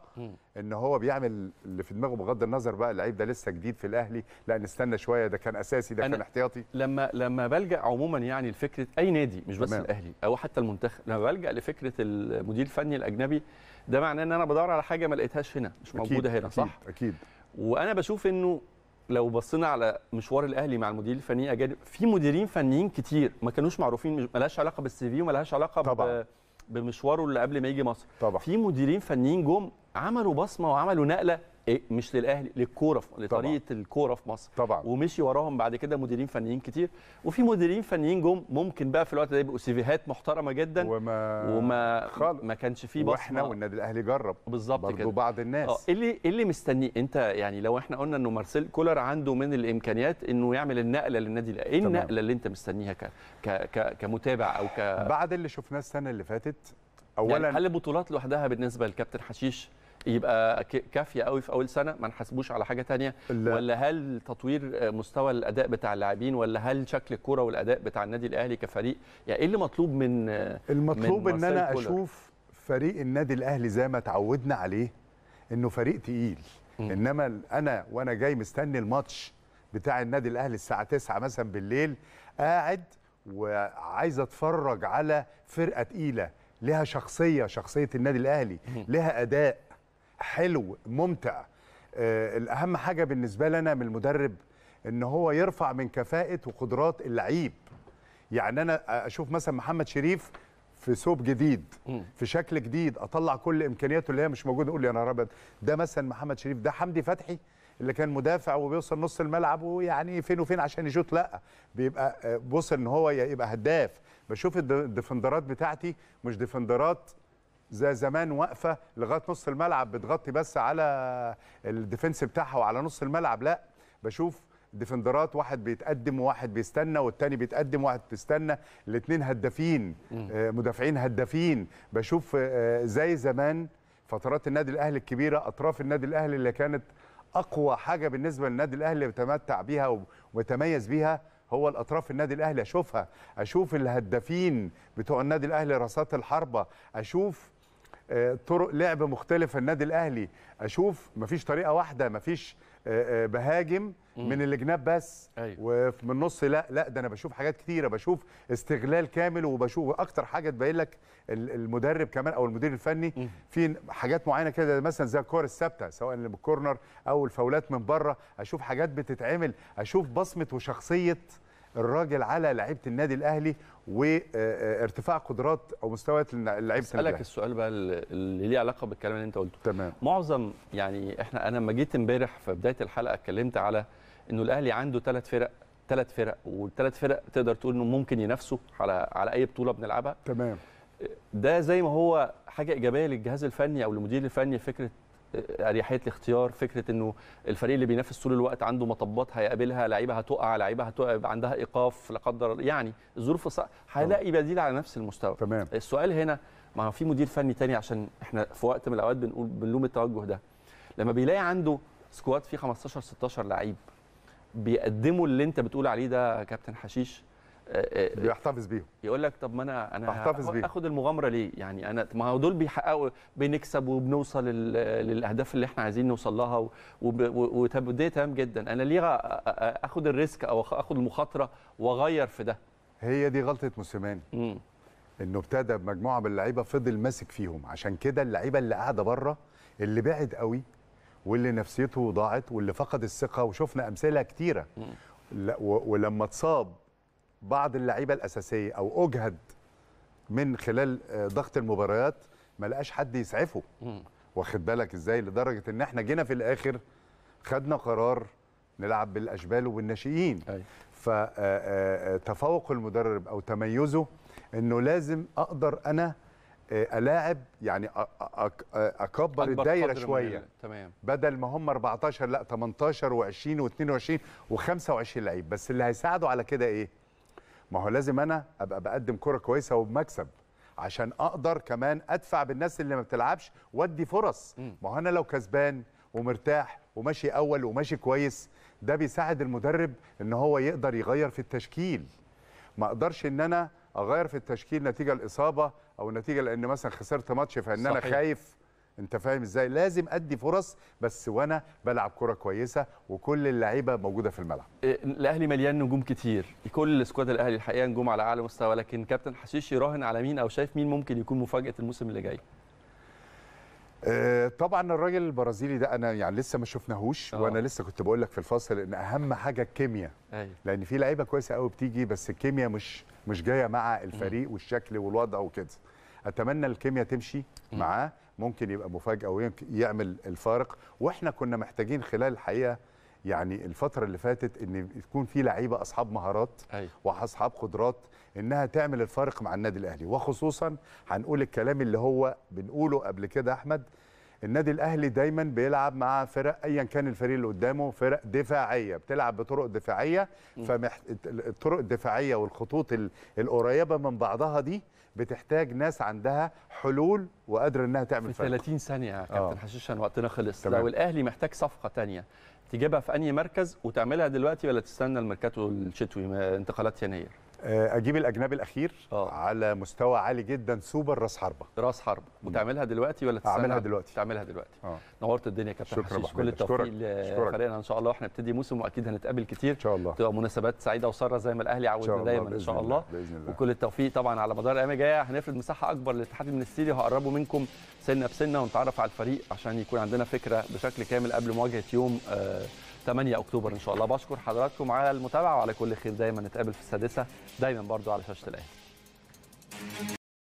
ان هو بيعمل اللي في دماغه بغض النظر بقى اللعيب ده لسه جديد في الاهلي لا نستنى شويه ده كان اساسي ده كان احتياطي لما لما بلجا عموما يعني لفكره اي نادي مش بس تمام. الاهلي او حتى المنتخب لما بلجا لفكره المدير الفني الاجنبي ده معناه ان انا بدور على حاجه ما لقيتهاش هنا مش موجوده أكيد هنا صح اكيد اكيد وانا بشوف انه لو بصينا على مشوار الاهلي مع المدير الفني اجانب في مديرين فنيين كتير ما كانوش معروفين ملهاش علاقه بالسي في وملهاش علاقه طبعا. بمشواره اللي قبل ما يجي مصر طبعا. في مديرين فنيين جم عملوا بصمه وعملوا نقله إيه، مش للاهلي للكوره لطريقه الكوره في مصر طبعا ومشي وراهم بعد كده مديرين فنيين كتير وفي مديرين فنيين جم ممكن بقى في الوقت ده يبقوا سيفيهات محترمه جدا وما وما خالص. ما كانش فيه بصمه واحنا والنادي الاهلي جرب بالظبط كده بعض الناس اه اللي اللي مستنيه انت يعني لو احنا قلنا انه مارسيل كولر عنده من الامكانيات انه يعمل النقله للنادي الاهلي ايه النقله اللي انت مستنيها ك... ك... ك... كمتابع او ك بعد اللي شفناه السنه اللي فاتت يعني اولا يعني هل البطولات لوحدها بالنسبه للكابتن حشيش يبقى كافيه قوي في اول سنه ما نحاسبوش على حاجه ثانيه ولا هل تطوير آه، مستوى الاداء بتاع اللاعبين ولا هل شكل الكوره والاداء بتاع النادي الاهلي كفريق يعني ايه اللي مطلوب من آه، المطلوب من ان انا كولر. اشوف فريق النادي الاهلي زي ما تعودنا عليه انه فريق تقيل م. انما انا وانا جاي مستني الماتش بتاع النادي الاهلي الساعه 9 مثلا بالليل قاعد وعايز اتفرج على فرقه تقيله لها شخصيه شخصيه النادي الاهلي لها اداء حلو ممتع آه، الاهم حاجه بالنسبه لنا من المدرب ان هو يرفع من كفاءه وقدرات اللعيب يعني انا اشوف مثلا محمد شريف في ثوب جديد في شكل جديد اطلع كل امكانياته اللي هي مش موجوده اقول يا نهار ابيض ده مثلا محمد شريف ده حمدي فتحي اللي كان مدافع وبيوصل نص الملعب ويعني فين وفين عشان يشوط لا بيبقى آه، بوصل ان هو يبقى هداف بشوف الديفندرات بتاعتي مش ديفندرات زي زمان واقفه لغايه نص الملعب بتغطي بس على الديفنس بتاعها وعلى نص الملعب لا بشوف ديفندرات واحد بيتقدم وواحد بيستنى والتاني بيتقدم وواحد بيستنى الاثنين هدافين آه، مدافعين هدافين بشوف آه، زي زمان فترات النادي الاهلي الكبيره اطراف النادي الاهلي اللي كانت اقوى حاجه بالنسبه للنادي الاهلي بيتمتع بيها وتميز بيها هو الاطراف النادي الاهلي اشوفها اشوف الهدافين بتوع النادي الاهلي راسات الحربه اشوف آه، طرق لعب مختلفه النادي الاهلي اشوف مفيش طريقه واحده مفيش آه، آه، بهاجم من الجناب بس أيوة. ومن النص لا لا ده انا بشوف حاجات كتيره بشوف استغلال كامل وبشوف اكتر حاجه تبين لك المدرب كمان او المدير الفني في حاجات معينه كده مثلا زي الكور الثابته سواء اللي بالكورنر او الفاولات من بره اشوف حاجات بتتعمل اشوف بصمه وشخصيه الراجل على لعيبه النادي الاهلي وارتفاع آه، آه، قدرات او مستويات لعيبه اسالك السؤال بقى اللي ليه علاقه بالكلام اللي انت قلته تمام معظم يعني احنا انا لما جيت امبارح في بدايه الحلقه اتكلمت على انه الاهلي عنده ثلاث فرق ثلاث فرق والثلاث فرق تقدر تقول انه ممكن ينافسوا على على اي بطوله بنلعبها تمام ده زي ما هو حاجه ايجابيه للجهاز الفني او للمدير الفني فكره اريحيه الاختيار فكره انه الفريق اللي بينافس طول الوقت عنده مطبات هيقابلها لعيبه هتقع لعيبه هتقع عندها ايقاف لا قدر يعني الظروف هيلاقي بديل على نفس المستوى تمام. السؤال هنا ما في مدير فني تاني عشان احنا في وقت من الاوقات بنقول بنلوم التوجه ده لما بيلاقي عنده سكواد فيه 15 16 لعيب بيقدموا اللي انت بتقول عليه ده كابتن حشيش بيحتفظ بيهم يقول لك طب ما انا انا هاخد اخد المغامره ليه يعني انا ما هو دول بيحققوا بنكسب وبنوصل للاهداف اللي احنا عايزين نوصل لها وتبدي تمام جدا انا ليه اخد الريسك او اخد المخاطره واغير في ده هي دي غلطه موسيماني انه ابتدى بمجموعه من اللعيبه فضل ماسك فيهم عشان كده اللعيبه اللي قاعده بره اللي بعد قوي واللي نفسيته ضاعت واللي فقد الثقه وشفنا امثله كتيره ولما اتصاب بعض اللعيبه الاساسيه او اجهد من خلال آه، ضغط المباريات ما لقاش حد يسعفه واخد بالك ازاي لدرجه ان احنا جينا في الاخر خدنا قرار نلعب بالاشبال وبالناشئين فتفوق آه، آه، المدرب او تميزه انه لازم اقدر انا الاعب يعني اكبر الدايره شويه تمام بدل ما هم 14 لا 18 و20 و22 و25 لعيب بس اللي هيساعده على كده ايه؟ ما هو لازم انا ابقى بقدم كره كويسه وبمكسب عشان اقدر كمان ادفع بالناس اللي ما بتلعبش وادي فرص ما هو انا لو كسبان ومرتاح وماشي اول وماشي كويس ده بيساعد المدرب ان هو يقدر يغير في التشكيل ما اقدرش ان انا اغير في التشكيل نتيجه الاصابه او نتيجه لان مثلا خسرت ماتش فان انا خايف انت فاهم ازاي لازم ادي فرص بس وانا بلعب كره كويسه وكل اللعيبه موجوده في الملعب إيه، الاهلي مليان نجوم كتير كل سكواد الاهلي الحقيقه نجوم على اعلى مستوى لكن كابتن حشيش يراهن على مين او شايف مين ممكن يكون مفاجاه الموسم اللي جاي إيه، طبعا الراجل البرازيلي ده انا يعني لسه ما شفناهوش آه. وانا لسه كنت بقول لك في الفصل ان اهم حاجه الكيمياء أيوة. لان في لعيبه كويسه قوي بتيجي بس الكيمياء مش مش جايه مع الفريق والشكل والوضع وكده اتمنى الكيمياء تمشي معاه ممكن يبقى مفاجاه ويعمل الفارق واحنا كنا محتاجين خلال الحقيقه يعني الفتره اللي فاتت ان تكون في لعيبه اصحاب مهارات أي. أيوة. واصحاب قدرات انها تعمل الفارق مع النادي الاهلي وخصوصا هنقول الكلام اللي هو بنقوله قبل كده احمد النادي الاهلي دايما بيلعب مع فرق ايا كان الفريق اللي قدامه فرق دفاعيه بتلعب بطرق دفاعيه فالطرق الدفاعيه والخطوط القريبه من بعضها دي بتحتاج ناس عندها حلول وقادره انها تعمل في فرق. 30 ثانيه يا كابتن آه. حشيش عشان وقتنا خلص تمام. لو الاهلي محتاج صفقه ثانيه تجيبها في انهي مركز وتعملها دلوقتي ولا تستنى الميركاتو الشتوي انتقالات يناير آه، اجيب الاجنبي الاخير أوه. على مستوى عالي جدا سوبر راس حربه راس حربه وتعملها دلوقتي ولا تستنى اعملها دلوقتي تعملها دلوقتي أوه. نورت الدنيا يا كابتن حشيش كل التوفيق لفريقنا ان شاء الله واحنا بنبتدي موسم واكيد هنتقابل كتير ان شاء الله تبقى مناسبات سعيده وساره زي ما الاهلي عودنا دايما ان شاء الله بإذن الله. وكل التوفيق طبعا على مدار الايام الجايه هنفرد مساحه اكبر للاتحاد من الاستديو وهقربه منكم سنه بسنه ونتعرف على الفريق عشان يكون عندنا فكره بشكل كامل قبل مواجهه يوم آه 8 اكتوبر ان شاء الله بشكر حضراتكم على المتابعه وعلى كل خير دايما نتقابل في السادسه دايما برضو على شاشه الاهلي